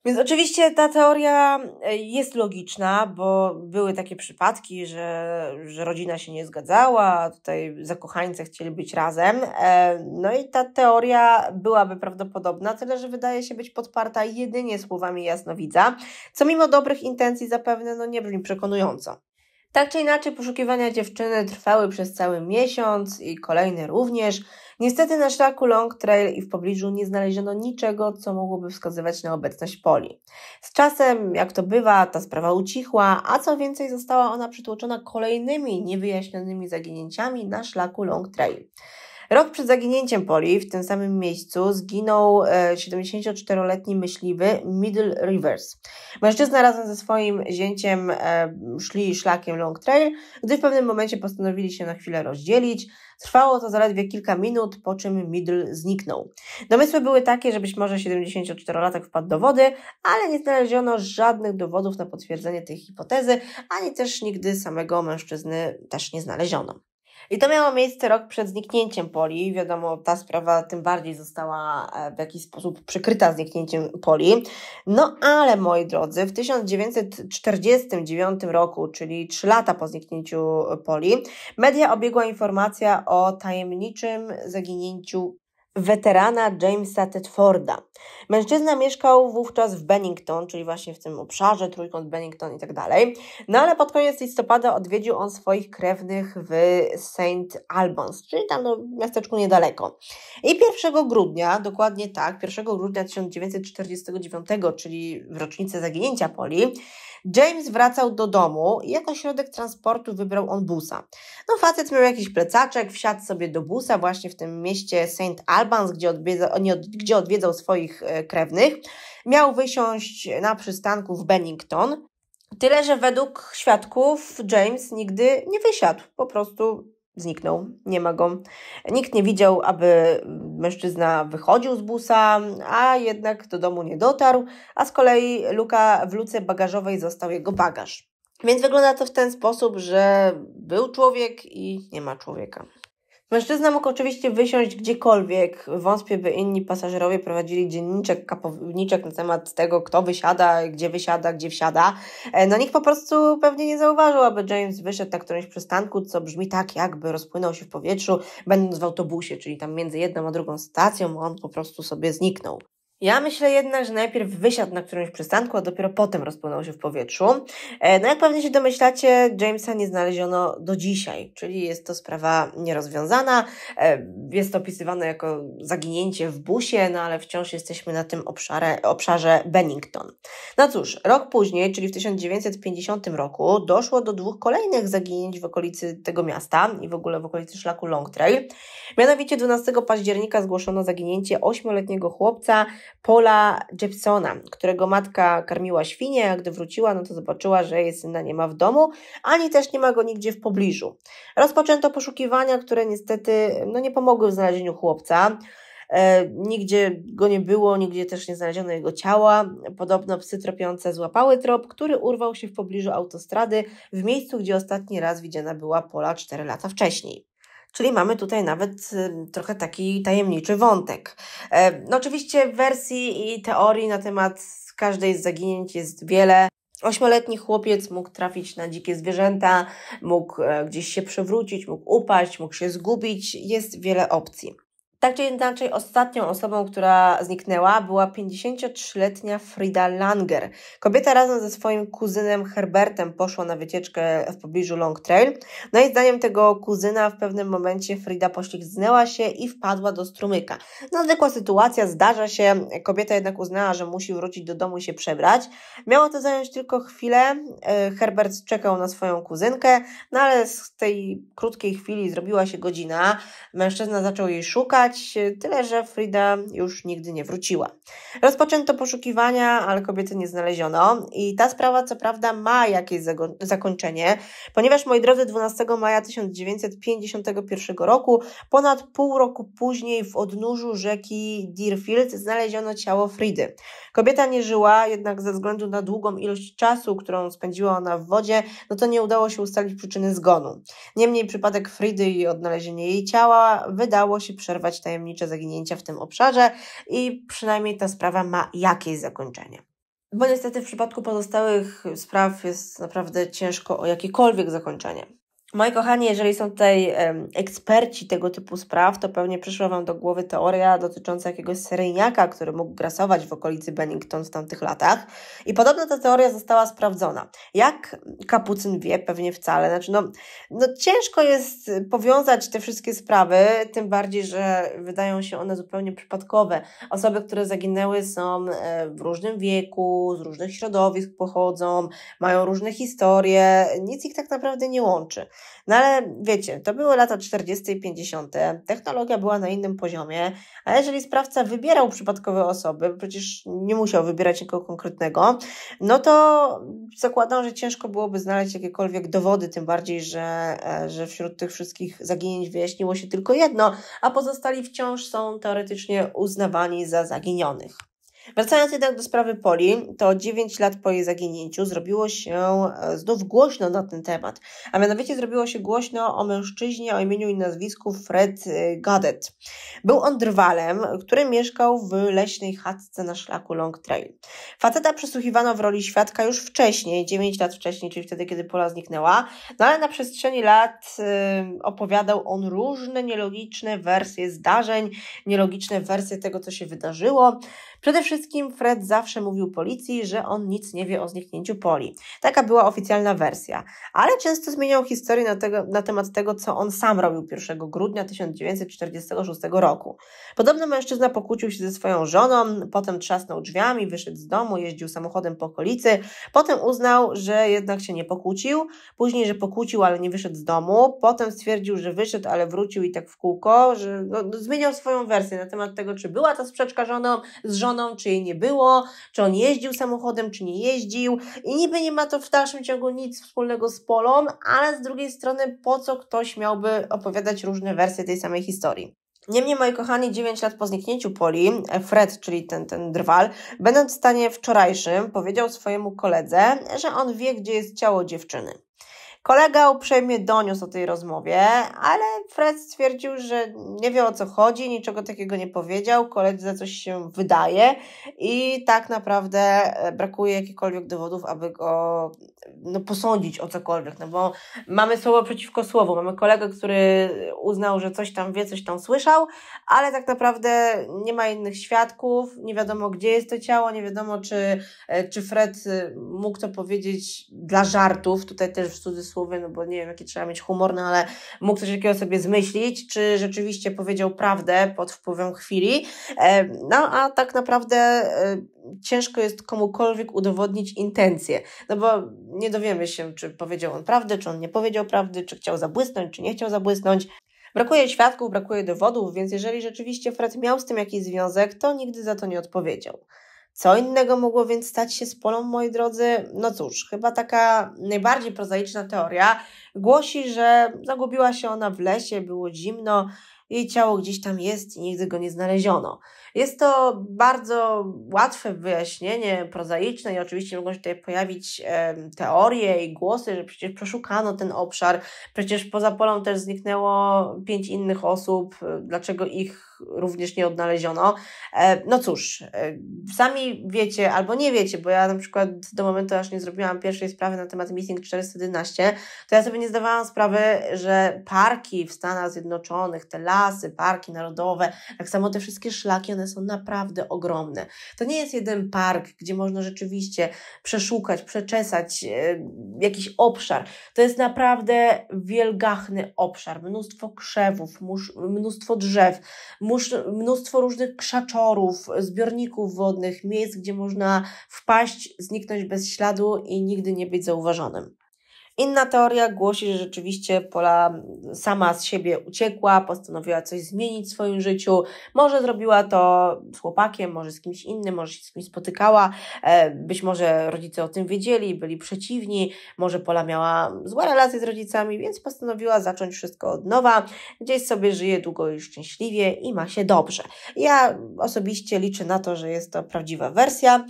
Więc oczywiście ta teoria e, jest logiczna, bo były takie przypadki, że, że rodzina się nie zgadzała, tutaj zakochańce chcieli być razem. E, no i ta teoria byłaby prawdopodobna, tyle że wydaje się być podparta jedynie słowami jasnowidza, co mimo dobrych intencji zapewne no nie brzmi przekonująco. Tak czy inaczej, poszukiwania dziewczyny trwały przez cały miesiąc i kolejny również. Niestety na szlaku Long Trail i w pobliżu nie znaleziono niczego, co mogłoby wskazywać na obecność Poli. Z czasem, jak to bywa, ta sprawa ucichła, a co więcej, została ona przytłoczona kolejnymi niewyjaśnionymi zaginięciami na szlaku Long Trail. Rok przed zaginięciem Poli w tym samym miejscu zginął 74-letni e, myśliwy Middle Rivers. Mężczyzna razem ze swoim zięciem e, szli szlakiem Long Trail, gdy w pewnym momencie postanowili się na chwilę rozdzielić. Trwało to zaledwie kilka minut, po czym Middle zniknął. Domysły były takie, że być może 74-latek wpadł do wody, ale nie znaleziono żadnych dowodów na potwierdzenie tej hipotezy, ani też nigdy samego mężczyzny też nie znaleziono. I to miało miejsce rok przed zniknięciem Poli. Wiadomo, ta sprawa tym bardziej została e, w jakiś sposób przykryta zniknięciem Poli. No ale moi drodzy, w 1949 roku, czyli 3 lata po zniknięciu Poli, media obiegła informacja o tajemniczym zaginięciu weterana Jamesa Tedforda. Mężczyzna mieszkał wówczas w Bennington, czyli właśnie w tym obszarze, trójkąt Bennington i tak dalej. No ale pod koniec listopada odwiedził on swoich krewnych w St. Albans, czyli tam no, miasteczku niedaleko. I 1 grudnia, dokładnie tak, 1 grudnia 1949, czyli w rocznicę zaginięcia Poli, James wracał do domu i jako środek transportu wybrał on busa. No facet miał jakiś plecaczek, wsiadł sobie do busa właśnie w tym mieście St. Albans, gdzie odwiedzał, gdzie odwiedzał swoich e, krewnych. Miał wysiąść na przystanku w Bennington, Tyle, że według świadków James nigdy nie wysiadł. Po prostu zniknął, nie ma go. Nikt nie widział, aby mężczyzna wychodził z busa, a jednak do domu nie dotarł, a z kolei luka w luce bagażowej został jego bagaż. Więc wygląda to w ten sposób, że był człowiek i nie ma człowieka. Mężczyzna mógł oczywiście wysiąść gdziekolwiek. Wątpię, by inni pasażerowie prowadzili dzienniczek, kapowniczek na temat tego, kto wysiada, gdzie wysiada, gdzie wsiada. E, no nikt po prostu pewnie nie zauważył, aby James wyszedł na którymś przystanku, co brzmi tak, jakby rozpłynął się w powietrzu, będąc w autobusie, czyli tam między jedną a drugą stacją, on po prostu sobie zniknął. Ja myślę jednak, że najpierw wysiadł na którymś przystanku, a dopiero potem rozpłynął się w powietrzu. E, no jak pewnie się domyślacie, Jamesa nie znaleziono do dzisiaj, czyli jest to sprawa nierozwiązana. E, jest to opisywane jako zaginięcie w busie, no ale wciąż jesteśmy na tym obszarze, obszarze Bennington. No cóż, rok później, czyli w 1950 roku, doszło do dwóch kolejnych zaginięć w okolicy tego miasta i w ogóle w okolicy szlaku Long Trail. Mianowicie 12 października zgłoszono zaginięcie ośmioletniego chłopca, Paula Jepsona, którego matka karmiła świnie, a gdy wróciła, no to zobaczyła, że jej syna nie ma w domu, ani też nie ma go nigdzie w pobliżu. Rozpoczęto poszukiwania, które niestety no, nie pomogły w znalezieniu chłopca. E, nigdzie go nie było, nigdzie też nie znaleziono jego ciała. Podobno psy tropiące złapały trop, który urwał się w pobliżu autostrady, w miejscu, gdzie ostatni raz widziana była Pola 4 lata wcześniej czyli mamy tutaj nawet trochę taki tajemniczy wątek. E, no oczywiście wersji i teorii na temat każdej z zaginięć jest wiele. Ośmioletni chłopiec mógł trafić na dzikie zwierzęta, mógł e, gdzieś się przewrócić, mógł upaść, mógł się zgubić. Jest wiele opcji. Tak czy inaczej, ostatnią osobą, która zniknęła, była 53-letnia Frida Langer. Kobieta razem ze swoim kuzynem Herbertem poszła na wycieczkę w pobliżu Long Trail. No i zdaniem tego kuzyna w pewnym momencie Frida poślizgnęła się i wpadła do strumyka. No zwykła sytuacja, zdarza się. Kobieta jednak uznała, że musi wrócić do domu i się przebrać. Miało to zająć tylko chwilę. E, Herbert czekał na swoją kuzynkę, no ale z tej krótkiej chwili zrobiła się godzina. Mężczyzna zaczął jej szukać. Y, tyle że Frida już nigdy nie wróciła. Rozpoczęto poszukiwania, ale kobiety nie znaleziono i ta sprawa co prawda ma jakieś zakończenie, ponieważ moi drodzy 12 maja 1951 roku, ponad pół roku później w odnóżu rzeki Deerfield znaleziono ciało Fridy. Kobieta nie żyła, jednak ze względu na długą ilość czasu, którą spędziła ona w wodzie, no to nie udało się ustalić przyczyny zgonu. Niemniej przypadek Fridy i odnalezienie jej ciała wydało się przerwać tajemnicze zaginięcia w tym obszarze i przynajmniej ta sprawa ma jakieś zakończenie. Bo niestety w przypadku pozostałych spraw jest naprawdę ciężko o jakiekolwiek zakończenie. Moi kochani, jeżeli są tutaj um, eksperci tego typu spraw, to pewnie przyszła Wam do głowy teoria dotycząca jakiegoś seryjniaka, który mógł grasować w okolicy Bennington w tamtych latach. I podobno ta teoria została sprawdzona. Jak Kapucyn wie, pewnie wcale. Znaczy, no, no ciężko jest powiązać te wszystkie sprawy, tym bardziej, że wydają się one zupełnie przypadkowe. Osoby, które zaginęły są e, w różnym wieku, z różnych środowisk pochodzą, mają różne historie, nic ich tak naprawdę nie łączy. No ale wiecie, to były lata 40. i 50. Technologia była na innym poziomie, a jeżeli sprawca wybierał przypadkowe osoby, przecież nie musiał wybierać nikogo konkretnego, no to zakładam, że ciężko byłoby znaleźć jakiekolwiek dowody, tym bardziej, że, e, że wśród tych wszystkich zaginięć wyjaśniło się tylko jedno, a pozostali wciąż są teoretycznie uznawani za zaginionych. Wracając jednak do sprawy Poli, to 9 lat po jej zaginięciu zrobiło się e, znów głośno na ten temat. A mianowicie zrobiło się głośno o mężczyźnie o imieniu i nazwisku Fred e, Gadet. Był on drwalem, który mieszkał w leśnej chatce na szlaku Long Trail. Faceta przesłuchiwano w roli świadka już wcześniej, 9 lat wcześniej, czyli wtedy, kiedy Pola zniknęła, no ale na przestrzeni lat e, opowiadał on różne nielogiczne wersje zdarzeń, nielogiczne wersje tego, co się wydarzyło. Przede wszystkim Fred zawsze mówił policji, że on nic nie wie o zniknięciu Poli. Taka była oficjalna wersja, ale często zmieniał historię na, tego, na temat tego, co on sam robił 1 grudnia 1946 roku. Podobno mężczyzna pokłócił się ze swoją żoną, potem trzasnął drzwiami, wyszedł z domu, jeździł samochodem po okolicy, potem uznał, że jednak się nie pokłócił, później, że pokłócił, ale nie wyszedł z domu, potem stwierdził, że wyszedł, ale wrócił i tak w kółko, że no, zmieniał swoją wersję na temat tego, czy była ta sprzeczka żoną, z żoną żoną, czy jej nie było, czy on jeździł samochodem, czy nie jeździł. I niby nie ma to w dalszym ciągu nic wspólnego z Polą, ale z drugiej strony po co ktoś miałby opowiadać różne wersje tej samej historii. Niemniej, moi kochani, 9 lat po zniknięciu Poli, Fred, czyli ten, ten drwal, będąc w stanie wczorajszym, powiedział swojemu koledze, że on wie, gdzie jest ciało dziewczyny. Kolega uprzejmie doniósł o tej rozmowie, ale Fred stwierdził, że nie wie o co chodzi, niczego takiego nie powiedział, za coś się wydaje i tak naprawdę e, brakuje jakichkolwiek dowodów, aby go no, posądzić o cokolwiek, no bo mamy słowo przeciwko słowu, mamy kolegę, który uznał, że coś tam wie, coś tam słyszał, ale tak naprawdę nie ma innych świadków, nie wiadomo gdzie jest to ciało, nie wiadomo czy, e, czy Fred e, mógł to powiedzieć dla żartów, tutaj też w cudzysłowie, słowy, no bo nie wiem, jaki trzeba mieć humor, no ale mógł coś takiego sobie zmyślić, czy rzeczywiście powiedział prawdę pod wpływem chwili. E, no a tak naprawdę e, ciężko jest komukolwiek udowodnić intencję, no bo nie dowiemy się, czy powiedział on prawdę, czy on nie powiedział prawdy, czy chciał zabłysnąć, czy nie chciał zabłysnąć. Brakuje świadków, brakuje dowodów, więc jeżeli rzeczywiście Fred miał z tym jakiś związek, to nigdy za to nie odpowiedział. Co innego mogło więc stać się z polą, moi drodzy? No cóż, chyba taka najbardziej prozaiczna teoria głosi, że zagubiła się ona w lesie, było zimno, jej ciało gdzieś tam jest i nigdy go nie znaleziono. Jest to bardzo łatwe wyjaśnienie, prozaiczne i oczywiście mogą się tutaj pojawić e, teorie i głosy, że przecież przeszukano ten obszar, przecież poza polą też zniknęło pięć innych osób, dlaczego ich również nie odnaleziono. E, no cóż, e, sami wiecie albo nie wiecie, bo ja na przykład do momentu, aż nie zrobiłam pierwszej sprawy na temat Missing 411, to ja sobie nie zdawałam sprawy, że parki w Stanach Zjednoczonych, te lasy, parki narodowe, tak samo te wszystkie szlaki, one są naprawdę ogromne. To nie jest jeden park, gdzie można rzeczywiście przeszukać, przeczesać e, jakiś obszar. To jest naprawdę wielgachny obszar, mnóstwo krzewów, mnóstwo drzew, mnóstwo różnych krzaczorów, zbiorników wodnych, miejsc, gdzie można wpaść, zniknąć bez śladu i nigdy nie być zauważonym. Inna teoria głosi, że rzeczywiście Pola sama z siebie uciekła, postanowiła coś zmienić w swoim życiu. Może zrobiła to z chłopakiem, może z kimś innym, może się z kimś spotykała. E, być może rodzice o tym wiedzieli, byli przeciwni, może Pola miała złe relacje z rodzicami, więc postanowiła zacząć wszystko od nowa. Gdzieś sobie żyje długo i szczęśliwie i ma się dobrze. Ja osobiście liczę na to, że jest to prawdziwa wersja.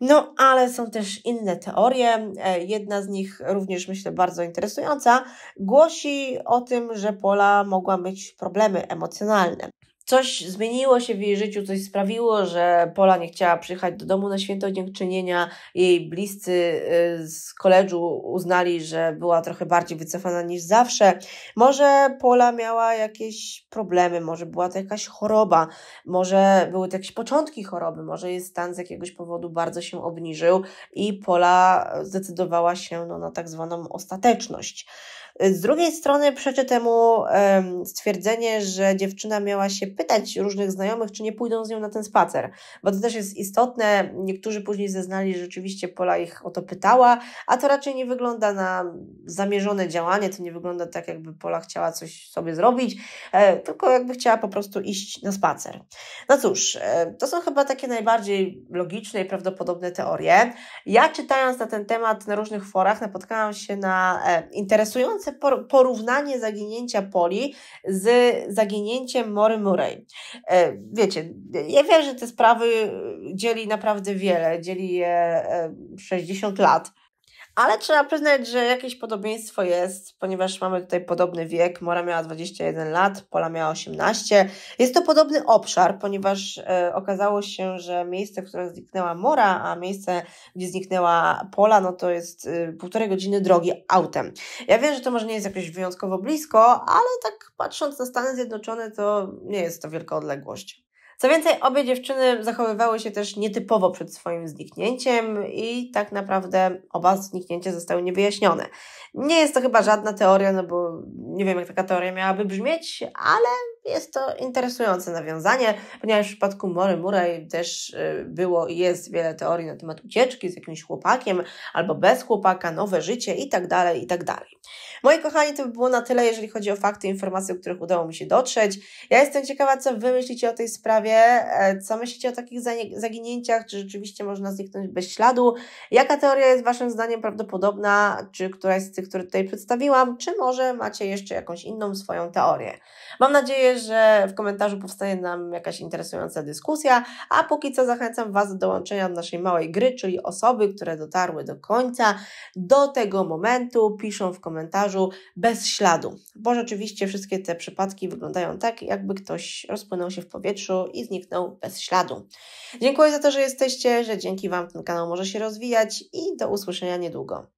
No ale są też inne teorie. E, jedna z nich również myślę bardzo interesująca, głosi o tym, że Pola mogła mieć problemy emocjonalne coś zmieniło się w jej życiu, coś sprawiło, że Pola nie chciała przyjechać do domu na święto dziękczynienia. Jej bliscy y, z koledżu uznali, że była trochę bardziej wycofana niż zawsze. Może Pola miała jakieś problemy, może była to jakaś choroba, może były to jakieś początki choroby, może jej stan z jakiegoś powodu bardzo się obniżył i Pola y, zdecydowała się no, na tak zwaną ostateczność. Z drugiej strony przeczy temu stwierdzenie, że dziewczyna miała się pytać różnych znajomych, czy nie pójdą z nią na ten spacer, bo to też jest istotne. Niektórzy później zeznali, że rzeczywiście Pola ich o to pytała, a to raczej nie wygląda na zamierzone działanie, to nie wygląda tak, jakby Pola chciała coś sobie zrobić, e, tylko jakby chciała po prostu iść na spacer. No cóż, e, to są chyba takie najbardziej logiczne i prawdopodobne teorie. Ja czytając na ten temat na różnych forach napotkałam się na e, interesujące fascynujące porównanie zaginięcia Poli z zaginięciem Mory Murray. E, wiecie, ja wiem, że te sprawy e, dzieli naprawdę wiele, dzieli je 60 e, lat. Ale trzeba przyznać, że jakieś podobieństwo jest, ponieważ mamy tutaj podobny wiek. Mora miała 21 lat, Pola miała 18. Jest to podobny obszar, ponieważ e, okazało się, że miejsce, w którym zniknęła Mora, a miejsce, gdzie zniknęła Pola, no to jest e, półtorej godziny drogi autem. Ja wiem, że to może nie jest jakoś wyjątkowo blisko, ale tak patrząc na Stany Zjednoczone, to nie jest to wielka odległość. Co więcej, obie dziewczyny zachowywały się też nietypowo przed swoim zniknięciem i tak naprawdę oba zniknięcia zostały niewyjaśnione. Nie jest to chyba żadna teoria, no bo nie wiem, jak taka teoria miałaby brzmieć, ale jest to interesujące nawiązanie, ponieważ w przypadku Mory Murray też y, było i jest wiele teorii na temat ucieczki z jakimś chłopakiem albo bez chłopaka, nowe życie i tak dalej, i tak dalej. Moi kochani, to by było na tyle, jeżeli chodzi o fakty, informacje, o których udało mi się dotrzeć. Ja jestem ciekawa, co Wy myślicie o tej sprawie, e, co myślicie o takich zaginięciach, czy rzeczywiście można zniknąć bez śladu, jaka teoria jest Waszym zdaniem prawdopodobna, czy która jest tych, które tutaj przedstawiłam, czy może macie jeszcze jakąś inną swoją teorię. Mam nadzieję, że w komentarzu powstanie nam jakaś interesująca dyskusja, a póki co zachęcam Was do dołączenia do naszej małej gry, czyli osoby, które dotarły do końca do tego momentu, piszą w komentarzu bez śladu, bo rzeczywiście wszystkie te przypadki wyglądają tak, jakby ktoś rozpłynął się w powietrzu i zniknął bez śladu. Dziękuję za to, że jesteście, że dzięki Wam ten kanał może się rozwijać i do usłyszenia niedługo.